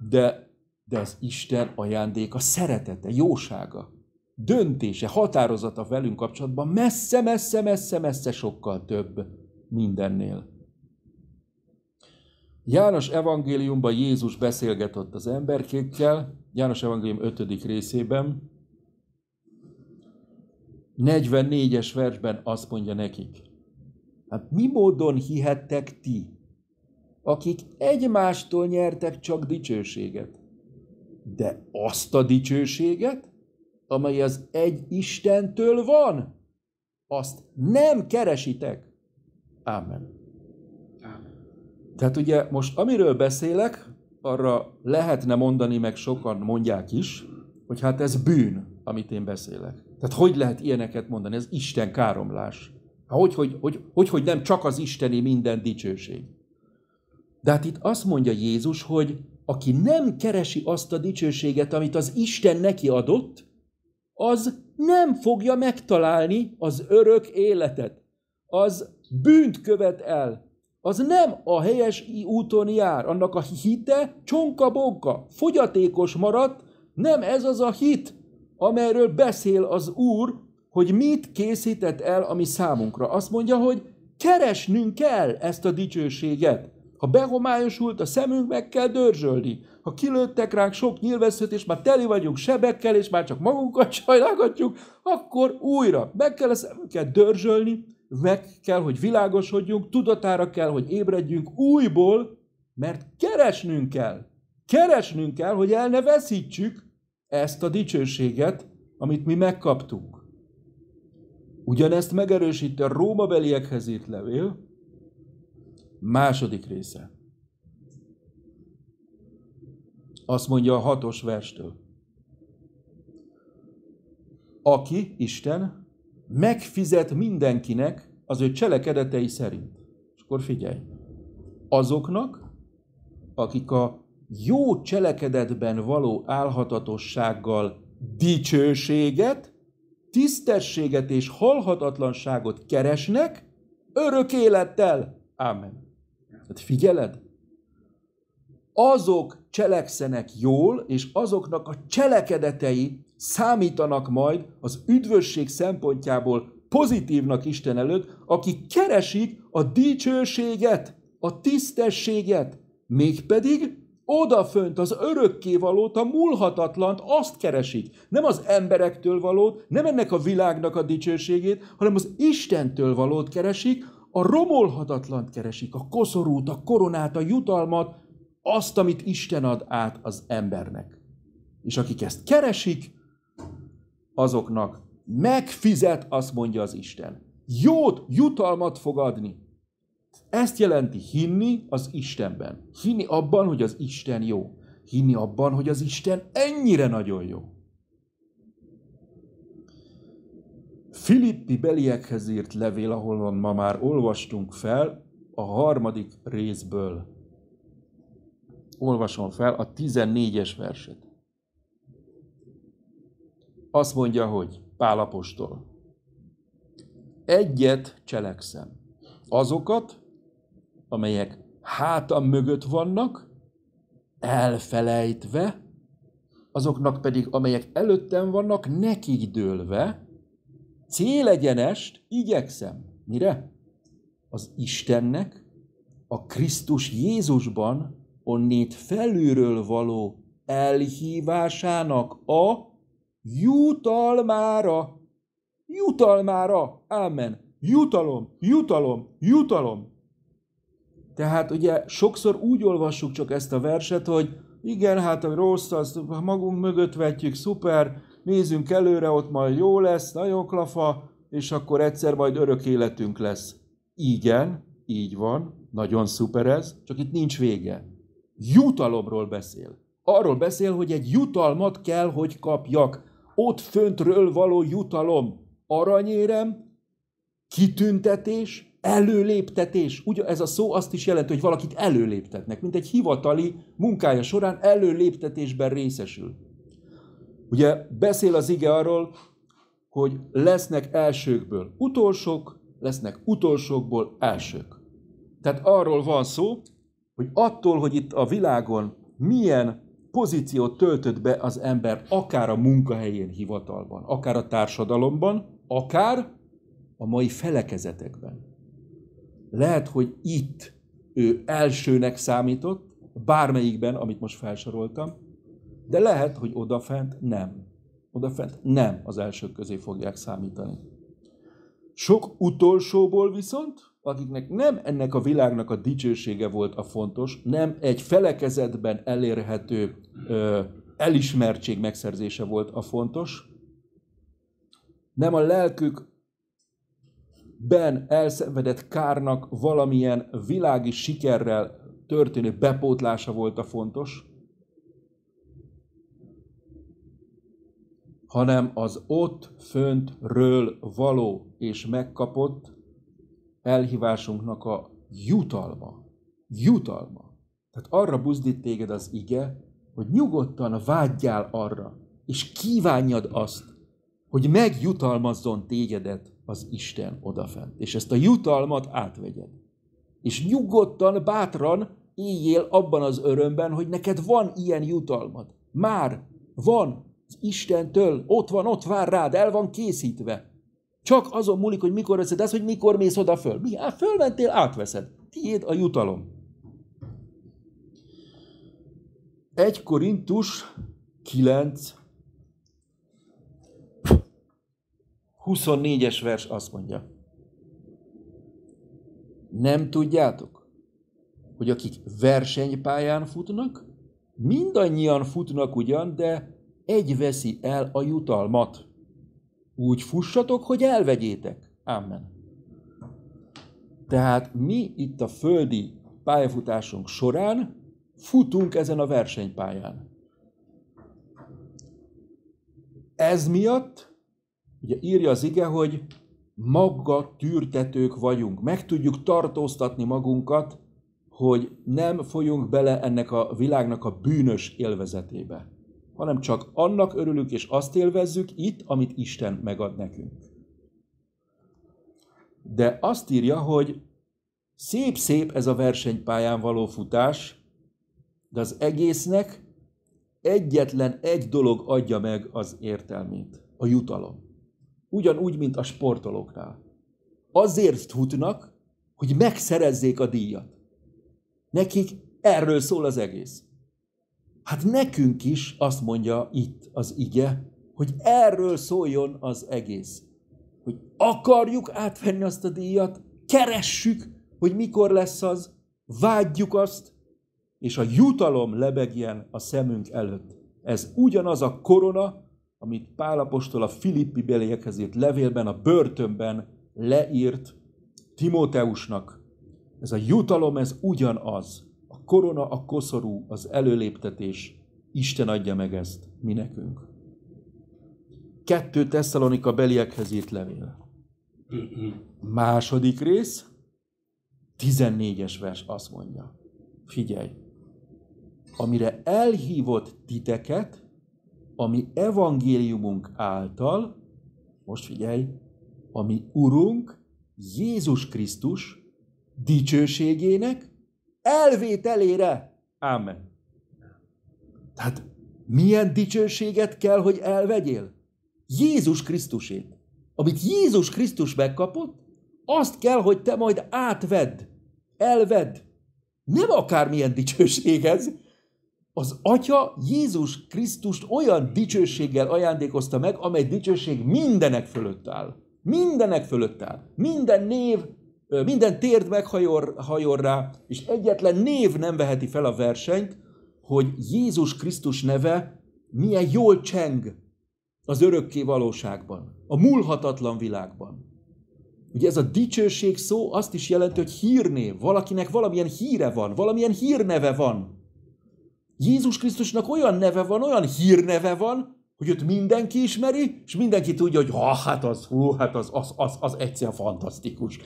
B: De, de ez Isten ajándéka, szeretete, jósága, döntése, határozata velünk kapcsolatban messze, messze, messze, messze sokkal több mindennél. János evangéliumban Jézus beszélgetett az emberkékkel, János evangélium 5. részében, 44-es versben azt mondja nekik, hát mi módon hihettek ti, akik egymástól nyertek csak dicsőséget, de azt a dicsőséget, amely az egy Istentől van, azt nem keresitek. Ámen. Ámen. Tehát ugye most amiről beszélek, arra lehetne mondani, meg sokan mondják is, hogy hát ez bűn, amit én beszélek. Tehát hogy lehet ilyeneket mondani? Ez Isten káromlás. Hát hogy hogy, hogy, hogy, hogy nem csak az Isteni minden dicsőség. De hát itt azt mondja Jézus, hogy aki nem keresi azt a dicsőséget, amit az Isten neki adott, az nem fogja megtalálni az örök életet. Az bűnt követ el. Az nem a helyes úton jár. Annak a hite csonka-bonka, fogyatékos maradt, nem ez az a hit, amelyről beszél az Úr, hogy mit készített el a mi számunkra. Azt mondja, hogy keresnünk kell ezt a dicsőséget. Ha behomályosult a szemünk, meg kell dörzsölni. Ha kilőttek ránk sok nyilvesszőt, és már teli vagyunk sebekkel, és már csak magunkat sajnálgatjuk, akkor újra meg kell a szemünket dörzsölni, meg kell, hogy világosodjunk, tudatára kell, hogy ébredjünk újból, mert keresnünk kell. Keresnünk kell, hogy el ne veszítsük ezt a dicsőséget, amit mi megkaptunk. Ugyanezt megerősíti a Róma beliekhez írt levél, második része. Azt mondja a hatos verstől. Aki, Isten, megfizet mindenkinek az ő cselekedetei szerint. És akkor figyelj, azoknak, akik a jó cselekedetben való álhatatossággal dicsőséget, tisztességet és halhatatlanságot keresnek, örök élettel. Amen. Hát figyeled? Azok cselekszenek jól, és azoknak a cselekedetei számítanak majd az üdvösség szempontjából pozitívnak Isten előtt, aki keresik a dicsőséget, a tisztességet, mégpedig Odafönt az örökkévalót, a múlhatatlant, azt keresik. Nem az emberektől valót, nem ennek a világnak a dicsőségét, hanem az Istentől valót keresik, a romolhatatlant keresik, a koszorút, a koronát, a jutalmat, azt, amit Isten ad át az embernek. És akik ezt keresik, azoknak megfizet, azt mondja az Isten. Jót, jutalmat fog adni. Ezt jelenti hinni az Istenben. Hinni abban, hogy az Isten jó. Hinni abban, hogy az Isten ennyire nagyon jó. Filippi beliekhez írt levél, ahol ma már olvastunk fel, a harmadik részből. Olvasom fel a 14-es verset. Azt mondja, hogy Pálapostól. Egyet cselekszem. Azokat, amelyek hátam mögött vannak, elfelejtve, azoknak pedig, amelyek előttem vannak, nekik dőlve, célegyenest igyekszem. Mire? Az Istennek, a Krisztus Jézusban onnét felülről való elhívásának a jutalmára. Jutalmára! Amen! Jutalom! Jutalom! Jutalom! Tehát ugye sokszor úgy olvassuk csak ezt a verset, hogy igen, hát a rossz, azt magunk mögött vetjük, szuper, nézzünk előre, ott majd jó lesz, nagyon klafa, és akkor egyszer majd örök életünk lesz. Igen, így van, nagyon szuper ez, csak itt nincs vége. Jutalomról beszél. Arról beszél, hogy egy jutalmat kell, hogy kapjak. Ott föntről való jutalom. Aranyérem, kitüntetés, Előléptetés. Ugye ez a szó azt is jelenti, hogy valakit előléptetnek, mint egy hivatali munkája során előléptetésben részesül. Ugye beszél az ige arról, hogy lesznek elsőkből utolsók, lesznek utolsókból elsők. Tehát arról van szó, hogy attól, hogy itt a világon milyen pozíciót töltött be az ember, akár a munkahelyén, hivatalban, akár a társadalomban, akár a mai felekezetekben lehet, hogy itt ő elsőnek számított, bármelyikben, amit most felsoroltam, de lehet, hogy odafent nem. Odafent nem az elsők közé fogják számítani. Sok utolsóból viszont, akiknek nem ennek a világnak a dicsősége volt a fontos, nem egy felekezetben elérhető ö, elismertség megszerzése volt a fontos, nem a lelkük ben elszenvedett kárnak valamilyen világi sikerrel történő bepótlása volt a fontos, hanem az ott föntről való és megkapott elhívásunknak a jutalma. Jutalma. Tehát arra buzdít téged az ige, hogy nyugodtan vágyjál arra, és kívánjad azt, hogy megjutalmazzon tégedet az Isten odafent, és ezt a jutalmat átvegyed. És nyugodtan, bátran éljél abban az örömben, hogy neked van ilyen jutalmad. Már van az Istentől, ott van, ott vár rád, el van készítve. Csak azon múlik, hogy mikor veszed ezt, hogy mikor mész oda föl. Mi? Hát fölmentél, átveszed. Tiéd a jutalom. 1 Korintus 9, 24-es vers azt mondja. Nem tudjátok, hogy akik versenypályán futnak, mindannyian futnak ugyan, de egy veszi el a jutalmat. Úgy fussatok, hogy elvegyétek. Amen. Tehát mi itt a földi pályafutásunk során futunk ezen a versenypályán. Ez miatt Ugye írja az ige, hogy maga tűrtetők vagyunk. Meg tudjuk tartóztatni magunkat, hogy nem folyunk bele ennek a világnak a bűnös élvezetébe, hanem csak annak örülünk és azt élvezzük itt, amit Isten megad nekünk. De azt írja, hogy szép-szép ez a versenypályán való futás, de az egésznek egyetlen egy dolog adja meg az értelmét, a jutalom. Ugyanúgy, mint a sportolóknál. Azért futnak, hogy megszerezzék a díjat. Nekik erről szól az egész. Hát nekünk is azt mondja itt az ige, hogy erről szóljon az egész. Hogy akarjuk átvenni azt a díjat, keressük, hogy mikor lesz az, vágyjuk azt, és a jutalom lebegjen a szemünk előtt. Ez ugyanaz a korona, amit Pálapostól a Filippi beliekhez írt levélben, a börtönben leírt Timóteusnak. Ez a jutalom, ez ugyanaz. A korona, a koszorú, az előléptetés. Isten adja meg ezt mi nekünk. Kettő Tesszalonika beliekhez írt levél. Második rész, 14-es vers azt mondja. Figyelj, amire elhívott titeket, ami evangéliumunk által, most figyelj, ami Urunk Jézus Krisztus dicsőségének elvételére. Ámen. Tehát milyen dicsőséget kell, hogy elvegyél? Jézus Krisztusét. Amit Jézus Krisztus megkapott, azt kell, hogy te majd átvedd, elvedd. Nem akármilyen dicsőség ez, az Atya Jézus Krisztust olyan dicsőséggel ajándékozta meg, amely dicsőség mindenek fölött áll. Mindenek fölött áll. Minden név, minden térd meghajor hajor rá, és egyetlen név nem veheti fel a versenyt, hogy Jézus Krisztus neve milyen jól cseng az örökké valóságban, a múlhatatlan világban. Ugye ez a dicsőség szó azt is jelenti, hogy hírnév, valakinek valamilyen híre van, valamilyen hírneve van. Jézus Krisztusnak olyan neve van, olyan hírneve van, hogy őt mindenki ismeri, és mindenki tudja, hogy ha, hát az, hú, hát az, az, az, az egyszerűen fantasztikus.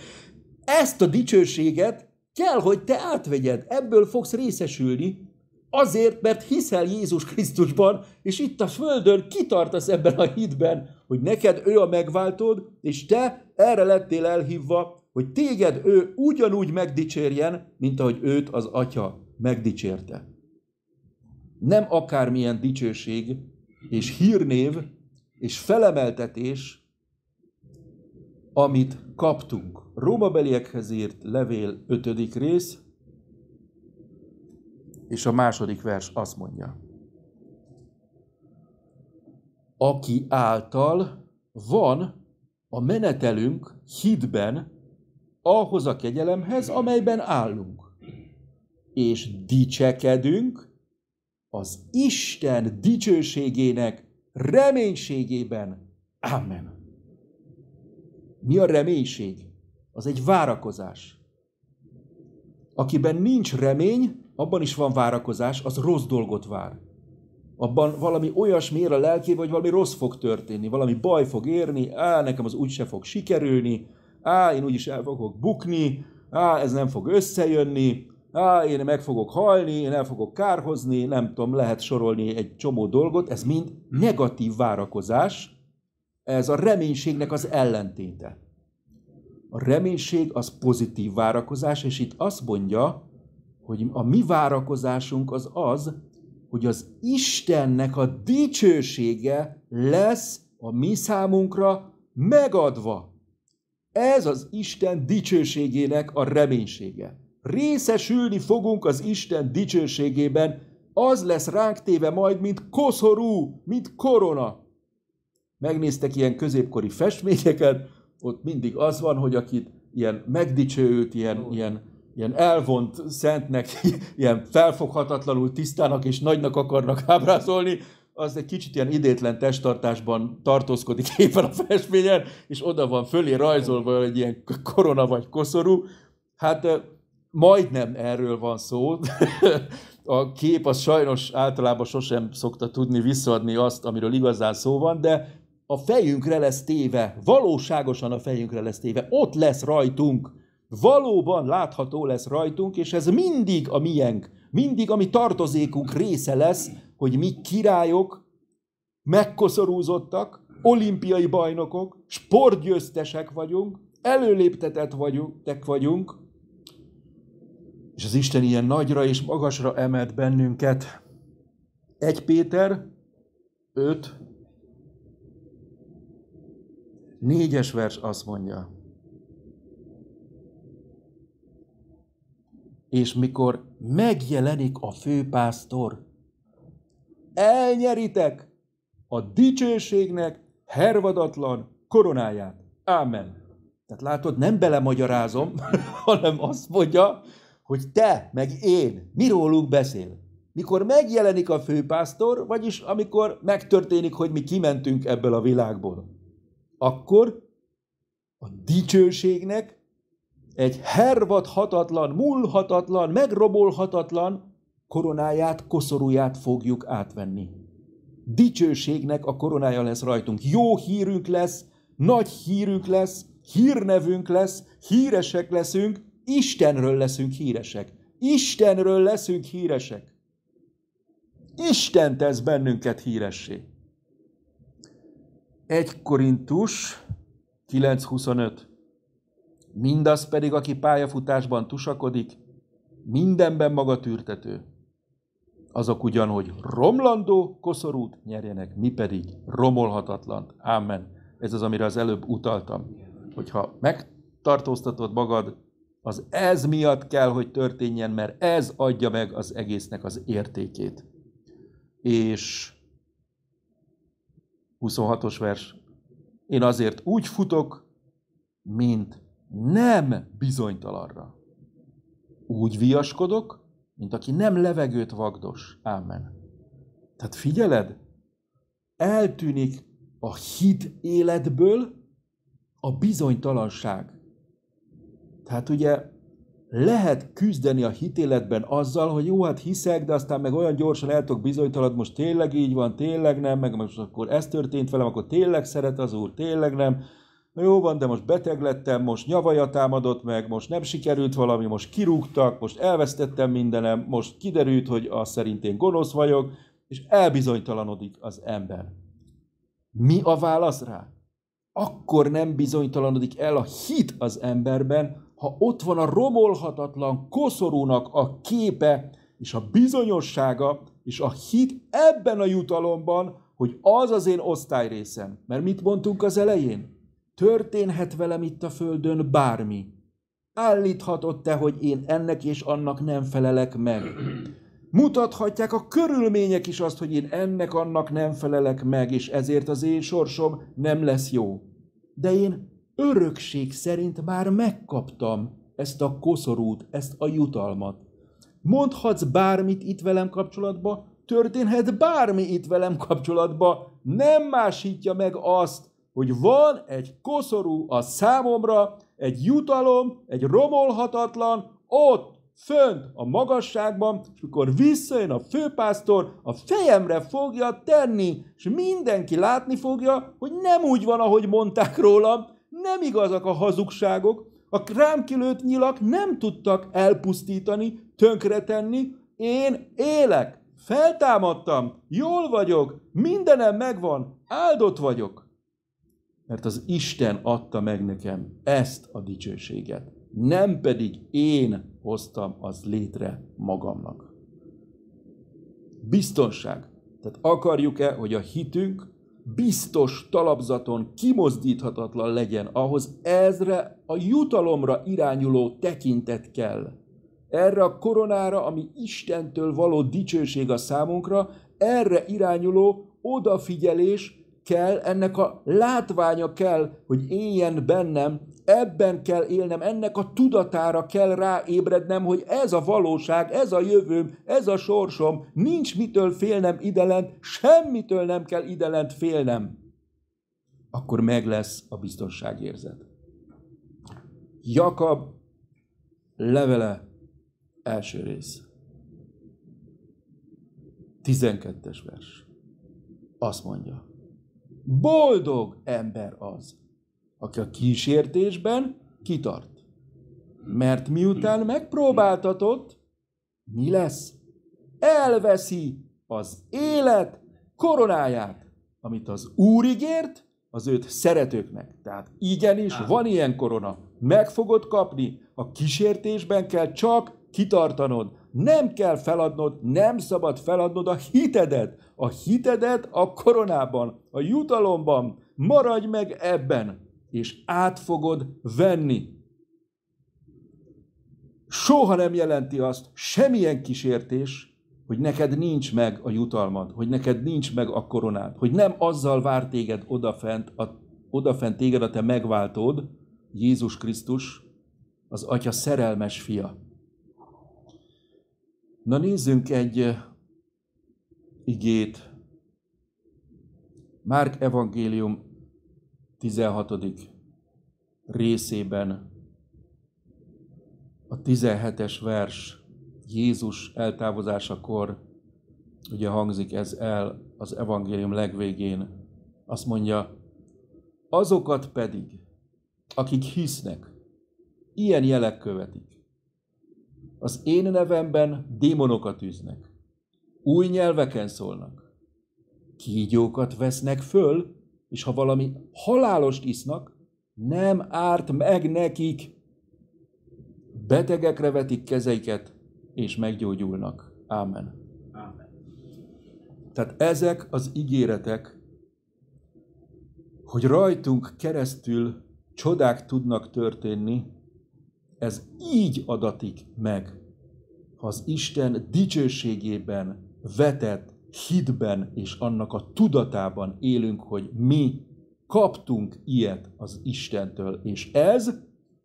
B: Ezt a dicsőséget kell, hogy te átvegyed, ebből fogsz részesülni, azért, mert hiszel Jézus Krisztusban, és itt a földön kitartasz ebben a hitben, hogy neked ő a megváltód, és te erre lettél elhívva, hogy téged ő ugyanúgy megdicsérjen, mint ahogy őt az atya megdicsérte nem akármilyen dicsőség és hírnév és felemeltetés, amit kaptunk. Róma beliekhez írt levél 5. rész, és a második vers azt mondja. Aki által van a menetelünk hitben ahhoz a kegyelemhez, amelyben állunk, és dicsekedünk az Isten dicsőségének reménységében. Amen. Mi a reménység? Az egy várakozás. Akiben nincs remény, abban is van várakozás, az rossz dolgot vár. Abban valami olyasmi ér a lelkébe, hogy valami rossz fog történni, valami baj fog érni, á, nekem az úgyse fog sikerülni, á, én úgyis el fogok bukni, á, ez nem fog összejönni, á, én meg fogok halni, én el fogok kárhozni, nem tudom, lehet sorolni egy csomó dolgot, ez mind negatív várakozás, ez a reménységnek az ellentéte. A reménység az pozitív várakozás, és itt azt mondja, hogy a mi várakozásunk az az, hogy az Istennek a dicsősége lesz a mi számunkra megadva. Ez az Isten dicsőségének a reménysége részesülni fogunk az Isten dicsőségében, az lesz ránk téve majd, mint koszorú, mint korona. Megnéztek ilyen középkori festményeket, ott mindig az van, hogy akit ilyen megdicsőült, ilyen, oh. ilyen, ilyen elvont szentnek, ilyen felfoghatatlanul tisztának és nagynak akarnak ábrázolni, az egy kicsit ilyen idétlen testtartásban tartózkodik éppen a festményen, és oda van fölé rajzolva egy ilyen korona vagy koszorú. Hát majdnem erről van szó. A kép az sajnos általában sosem szokta tudni visszaadni azt, amiről igazán szó van, de a fejünkre lesz téve, valóságosan a fejünkre lesz téve, ott lesz rajtunk, valóban látható lesz rajtunk, és ez mindig a miénk, mindig a mi tartozékunk része lesz, hogy mi királyok, megkoszorúzottak, olimpiai bajnokok, sportgyőztesek vagyunk, előléptetett vagyunk, vagyunk, és az Isten ilyen nagyra és magasra emelt bennünket. 1 Péter 5, 4-es vers azt mondja, és mikor megjelenik a főpásztor, elnyeritek a dicsőségnek hervadatlan koronáját. Ámen. Tehát látod, nem belemagyarázom, hanem azt mondja, hogy te, meg én, mi rólunk beszél. Mikor megjelenik a főpásztor, vagyis amikor megtörténik, hogy mi kimentünk ebből a világból, akkor a dicsőségnek egy hervadhatatlan, múlhatatlan, megrobolhatatlan koronáját, koszorúját fogjuk átvenni. Dicsőségnek a koronája lesz rajtunk. Jó hírünk lesz, nagy hírünk lesz, hírnevünk lesz, híresek leszünk, Istenről leszünk híresek. Istenről leszünk híresek. Isten tesz bennünket híressé. 1 Korintus 9.25 Mindaz pedig, aki pályafutásban tusakodik, mindenben maga tűrtető. Azok hogy romlandó koszorút nyerjenek, mi pedig romolhatatlant. Amen. Ez az, amire az előbb utaltam. Hogyha megtartóztatod magad az ez miatt kell, hogy történjen, mert ez adja meg az egésznek az értékét. És 26-os vers. Én azért úgy futok, mint nem bizonytalanra. Úgy viaskodok, mint aki nem levegőt vagdos. Amen. Tehát figyeled, eltűnik a hit életből a bizonytalanság. Tehát ugye lehet küzdeni a hitéletben azzal, hogy jó, hát hiszek, de aztán meg olyan gyorsan el tudok bizonytalanod, most tényleg így van, tényleg nem, meg most akkor ez történt velem, akkor tényleg szeret az úr, tényleg nem. Na jó van, de most beteg lettem, most nyavaja támadott meg, most nem sikerült valami, most kirúgtak, most elvesztettem mindenem, most kiderült, hogy a szerint én gonosz vagyok, és elbizonytalanodik az ember. Mi a válasz rá? Akkor nem bizonytalanodik el a hit az emberben, ha ott van a romolhatatlan koszorúnak a képe és a bizonyossága és a hit ebben a jutalomban, hogy az az én osztályrészem. Mert mit mondtunk az elején? Történhet velem itt a földön bármi. Állíthatod te, hogy én ennek és annak nem felelek meg. Mutathatják a körülmények is azt, hogy én ennek, annak nem felelek meg, és ezért az én sorsom nem lesz jó. De én örökség szerint már megkaptam ezt a koszorút, ezt a jutalmat. Mondhatsz bármit itt velem kapcsolatba, történhet bármi itt velem kapcsolatba, nem másítja meg azt, hogy van egy koszorú a számomra, egy jutalom, egy romolhatatlan, ott, fönt, a magasságban, és mikor visszajön a főpásztor, a fejemre fogja tenni, és mindenki látni fogja, hogy nem úgy van, ahogy mondták rólam, nem igazak a hazugságok, a rám kilőtt nyilak nem tudtak elpusztítani, tönkretenni, én élek, feltámadtam, jól vagyok, mindenem megvan, áldott vagyok. Mert az Isten adta meg nekem ezt a dicsőséget, nem pedig én hoztam az létre magamnak. Biztonság. Tehát akarjuk-e, hogy a hitünk biztos talapzaton kimozdíthatatlan legyen, ahhoz ezre a jutalomra irányuló tekintet kell. Erre a koronára, ami Istentől való dicsőség a számunkra, erre irányuló odafigyelés kell, ennek a látványa kell, hogy éljen bennem ebben kell élnem, ennek a tudatára kell ráébrednem, hogy ez a valóság, ez a jövőm, ez a sorsom, nincs mitől félnem idelent, semmitől nem kell idelent félnem. Akkor meg lesz a biztonságérzet. Jakab levele első rész. 12-es vers. Azt mondja, boldog ember az, aki a kísértésben kitart. Mert miután megpróbáltatott, mi lesz? Elveszi az élet koronáját, amit az Úr ígért az őt szeretőknek. Tehát igenis, van ilyen korona. Meg fogod kapni. A kísértésben kell csak kitartanod. Nem kell feladnod, nem szabad feladnod a hitedet. A hitedet a koronában, a jutalomban. Maradj meg ebben és át fogod venni. Soha nem jelenti azt semmilyen kísértés, hogy neked nincs meg a jutalmad, hogy neked nincs meg a koronád, hogy nem azzal vár téged odafent, a, odafent téged a te megváltód, Jézus Krisztus, az Atya szerelmes fia. Na nézzünk egy igét. Márk evangélium 16. részében a 17-es vers Jézus eltávozásakor, ugye hangzik ez el az evangélium legvégén, azt mondja, azokat pedig, akik hisznek, ilyen jelek követik. Az én nevemben démonokat üznek, új nyelveken szólnak, kígyókat vesznek föl, és ha valami halálost isznak, nem árt meg nekik. Betegekre vetik kezeiket, és meggyógyulnak. Ámen. Ámen. Tehát ezek az ígéretek, hogy rajtunk keresztül csodák tudnak történni, ez így adatik meg az Isten dicsőségében vetett hitben és annak a tudatában élünk, hogy mi kaptunk ilyet az Istentől. És ez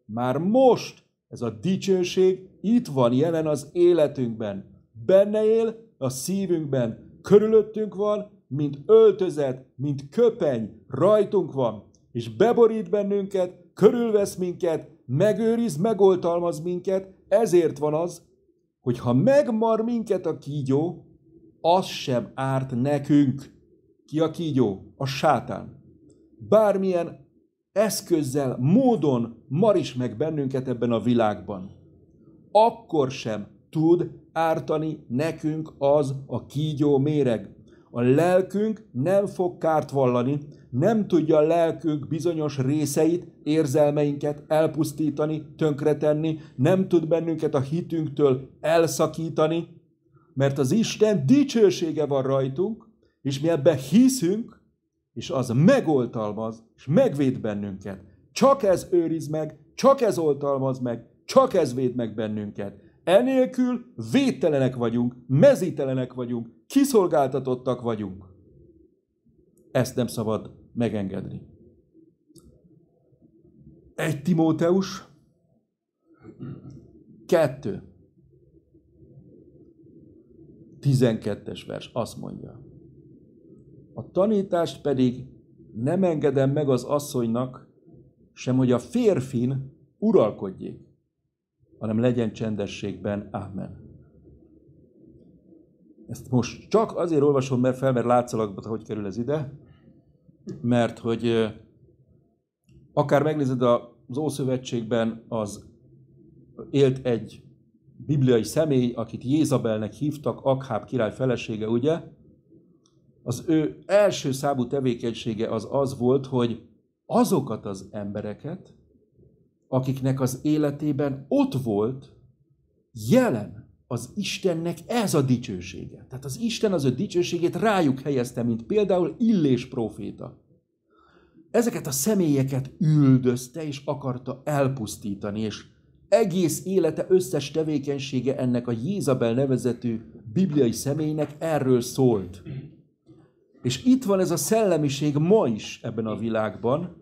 B: már most, ez a dicsőség itt van jelen az életünkben. Benne él a szívünkben, körülöttünk van, mint öltözet, mint köpeny, rajtunk van, és beborít bennünket, körülvesz minket, megőriz, megoltalmaz minket, ezért van az, hogy ha megmar minket a kígyó, az sem árt nekünk. Ki a kígyó? A sátán. Bármilyen eszközzel, módon maris meg bennünket ebben a világban, akkor sem tud ártani nekünk az a kígyó méreg. A lelkünk nem fog kárt vallani, nem tudja a lelkünk bizonyos részeit, érzelmeinket elpusztítani, tönkretenni, nem tud bennünket a hitünktől elszakítani, mert az Isten dicsősége van rajtunk, és mi ebben hiszünk, és az megoltalmaz, és megvéd bennünket. Csak ez őriz meg, csak ez oltalmaz meg, csak ez véd meg bennünket. Enélkül védtelenek vagyunk, mezítelenek vagyunk, kiszolgáltatottak vagyunk. Ezt nem szabad megengedni. Egy Timóteus, kettő. 12-es vers azt mondja. A tanítást pedig nem engedem meg az asszonynak, sem hogy a férfin uralkodjék, hanem legyen csendességben. Amen. Ezt most csak azért olvasom, mert fel, mert látszalak, hogy kerül ez ide, mert hogy akár megnézed az Ószövetségben az élt egy bibliai személy, akit Jézabelnek hívtak, Akháb király felesége, ugye? Az ő első számú tevékenysége az az volt, hogy azokat az embereket, akiknek az életében ott volt, jelen az Istennek ez a dicsősége. Tehát az Isten az ő dicsőségét rájuk helyezte, mint például Illés próféta. Ezeket a személyeket üldözte és akarta elpusztítani, és egész élete, összes tevékenysége ennek a Jézabel nevezetű bibliai személynek erről szólt. És itt van ez a szellemiség ma is ebben a világban,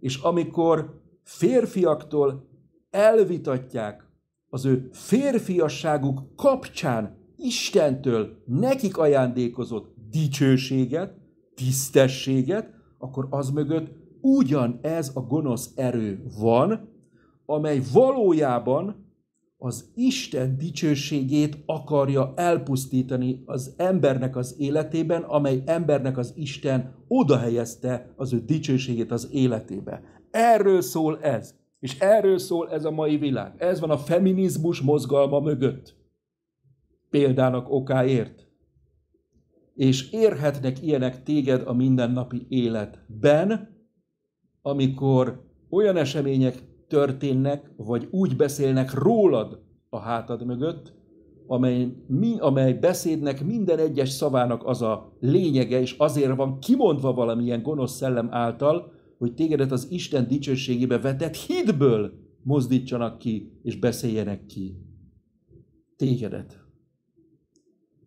B: és amikor férfiaktól elvitatják az ő férfiasságuk kapcsán Istentől nekik ajándékozott dicsőséget, tisztességet, akkor az mögött ugyanez a gonosz erő van, amely valójában az Isten dicsőségét akarja elpusztítani az embernek az életében, amely embernek az Isten oda helyezte az ő dicsőségét az életébe. Erről szól ez. És erről szól ez a mai világ. Ez van a feminizmus mozgalma mögött. Példának okáért. És érhetnek ilyenek téged a mindennapi életben, amikor olyan események történnek, vagy úgy beszélnek rólad a hátad mögött, amely, mi, amely beszédnek minden egyes szavának az a lényege, és azért van kimondva valamilyen gonosz szellem által, hogy tégedet az Isten dicsőségébe vetett hídből mozdítsanak ki, és beszéljenek ki. Tégedet.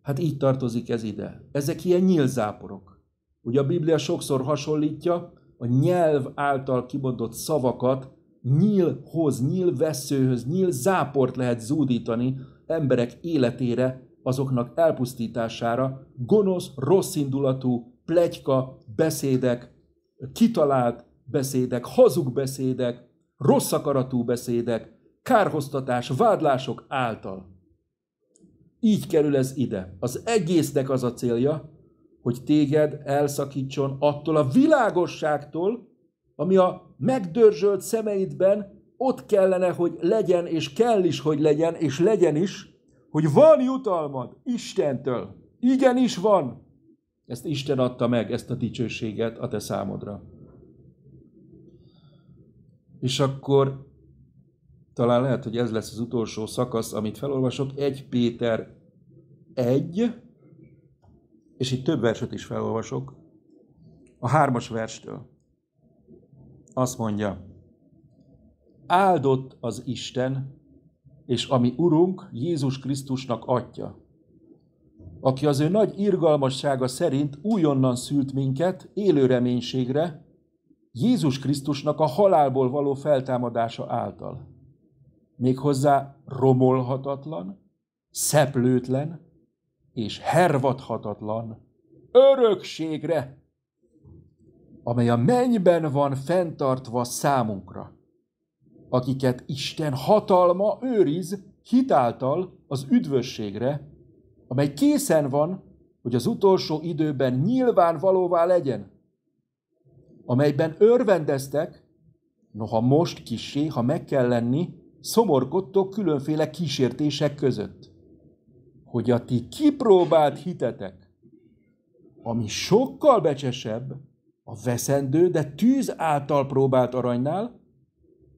B: Hát így tartozik ez ide. Ezek ilyen nyílzáporok. Ugye a Biblia sokszor hasonlítja a nyelv által kimondott szavakat nyílhoz, nyílveszőhöz, nyíl záport lehet zúdítani emberek életére, azoknak elpusztítására, gonosz, rosszindulatú, plegyka, beszédek, kitalált beszédek, hazug beszédek, rossz akaratú beszédek, kárhoztatás, vádlások által. Így kerül ez ide. Az egésznek az a célja, hogy téged elszakítson attól a világosságtól, ami a megdörzsölt szemeidben ott kellene, hogy legyen, és kell is, hogy legyen, és legyen is, hogy van jutalmad Istentől. is van. Ezt Isten adta meg, ezt a dicsőséget a te számodra. És akkor talán lehet, hogy ez lesz az utolsó szakasz, amit felolvasok, 1 Péter 1, és itt több verset is felolvasok, a hármas verstől azt mondja, áldott az Isten, és ami Urunk Jézus Krisztusnak atya, aki az ő nagy irgalmassága szerint újonnan szült minket élő reménységre, Jézus Krisztusnak a halálból való feltámadása által. Méghozzá romolhatatlan, szeplőtlen és hervadhatatlan örökségre amely a mennyben van fenntartva számunkra, akiket Isten hatalma őriz hitáltal az üdvösségre, amely készen van, hogy az utolsó időben nyilvánvalóvá legyen, amelyben örvendeztek, noha most kisé, ha meg kell lenni, szomorkodtok különféle kísértések között, hogy a ti kipróbált hitetek, ami sokkal becsesebb, a veszendő, de tűz által próbált aranynál,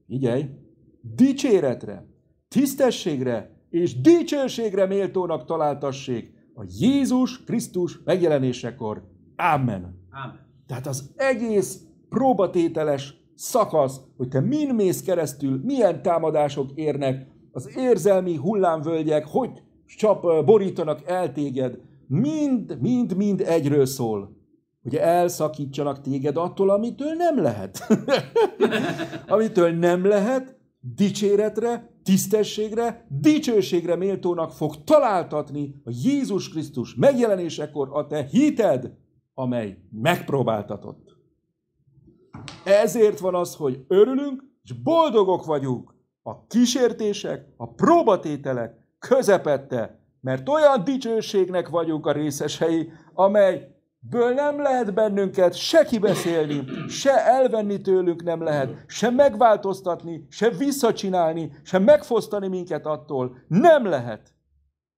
B: figyelj, dicséretre, tisztességre és dicsőségre méltónak találtassék a Jézus Krisztus megjelenésekor. Amen. Amen. Tehát az egész próbatételes szakasz, hogy te min mész keresztül, milyen támadások érnek, az érzelmi hullámvölgyek, hogy csap, borítanak el téged, mind, mind, mind egyről szól hogy elszakítsanak téged attól, amitől nem lehet. amitől nem lehet, dicséretre, tisztességre, dicsőségre méltónak fog találtatni a Jézus Krisztus megjelenésekor a te hited, amely megpróbáltatott. Ezért van az, hogy örülünk, és boldogok vagyunk a kísértések, a próbatételek közepette, mert olyan dicsőségnek vagyunk a részesei, amely Ből nem lehet bennünket se kibeszélni, se elvenni tőlünk nem lehet, se megváltoztatni, se visszacsinálni, se megfosztani minket attól. Nem lehet.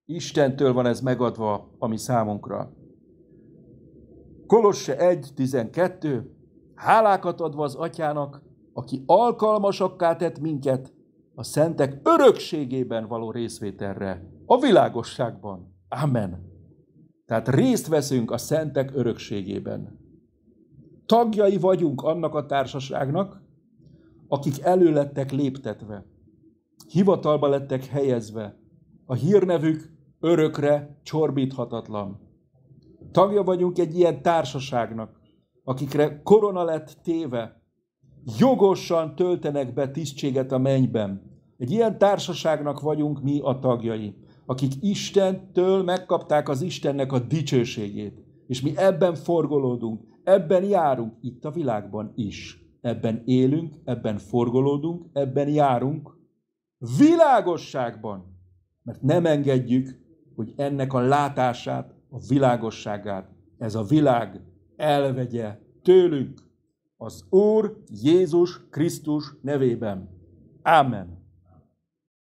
B: Istentől van ez megadva a mi számunkra. Kolosse 1.12. Hálákat adva az atyának, aki alkalmasakká tett minket a szentek örökségében való részvételre, a világosságban. Amen. Tehát részt veszünk a szentek örökségében. Tagjai vagyunk annak a társaságnak, akik elő lettek léptetve, hivatalba lettek helyezve, a hírnevük örökre csorbíthatatlan. Tagja vagyunk egy ilyen társaságnak, akikre korona lett téve, jogosan töltenek be tisztséget a mennyben. Egy ilyen társaságnak vagyunk mi a tagjai akik Istentől megkapták az Istennek a dicsőségét. És mi ebben forgolódunk, ebben járunk, itt a világban is. Ebben élünk, ebben forgolódunk, ebben járunk, világosságban. Mert nem engedjük, hogy ennek a látását, a világosságát ez a világ elvegye tőlünk. Az Úr Jézus Krisztus nevében.
A: Amen.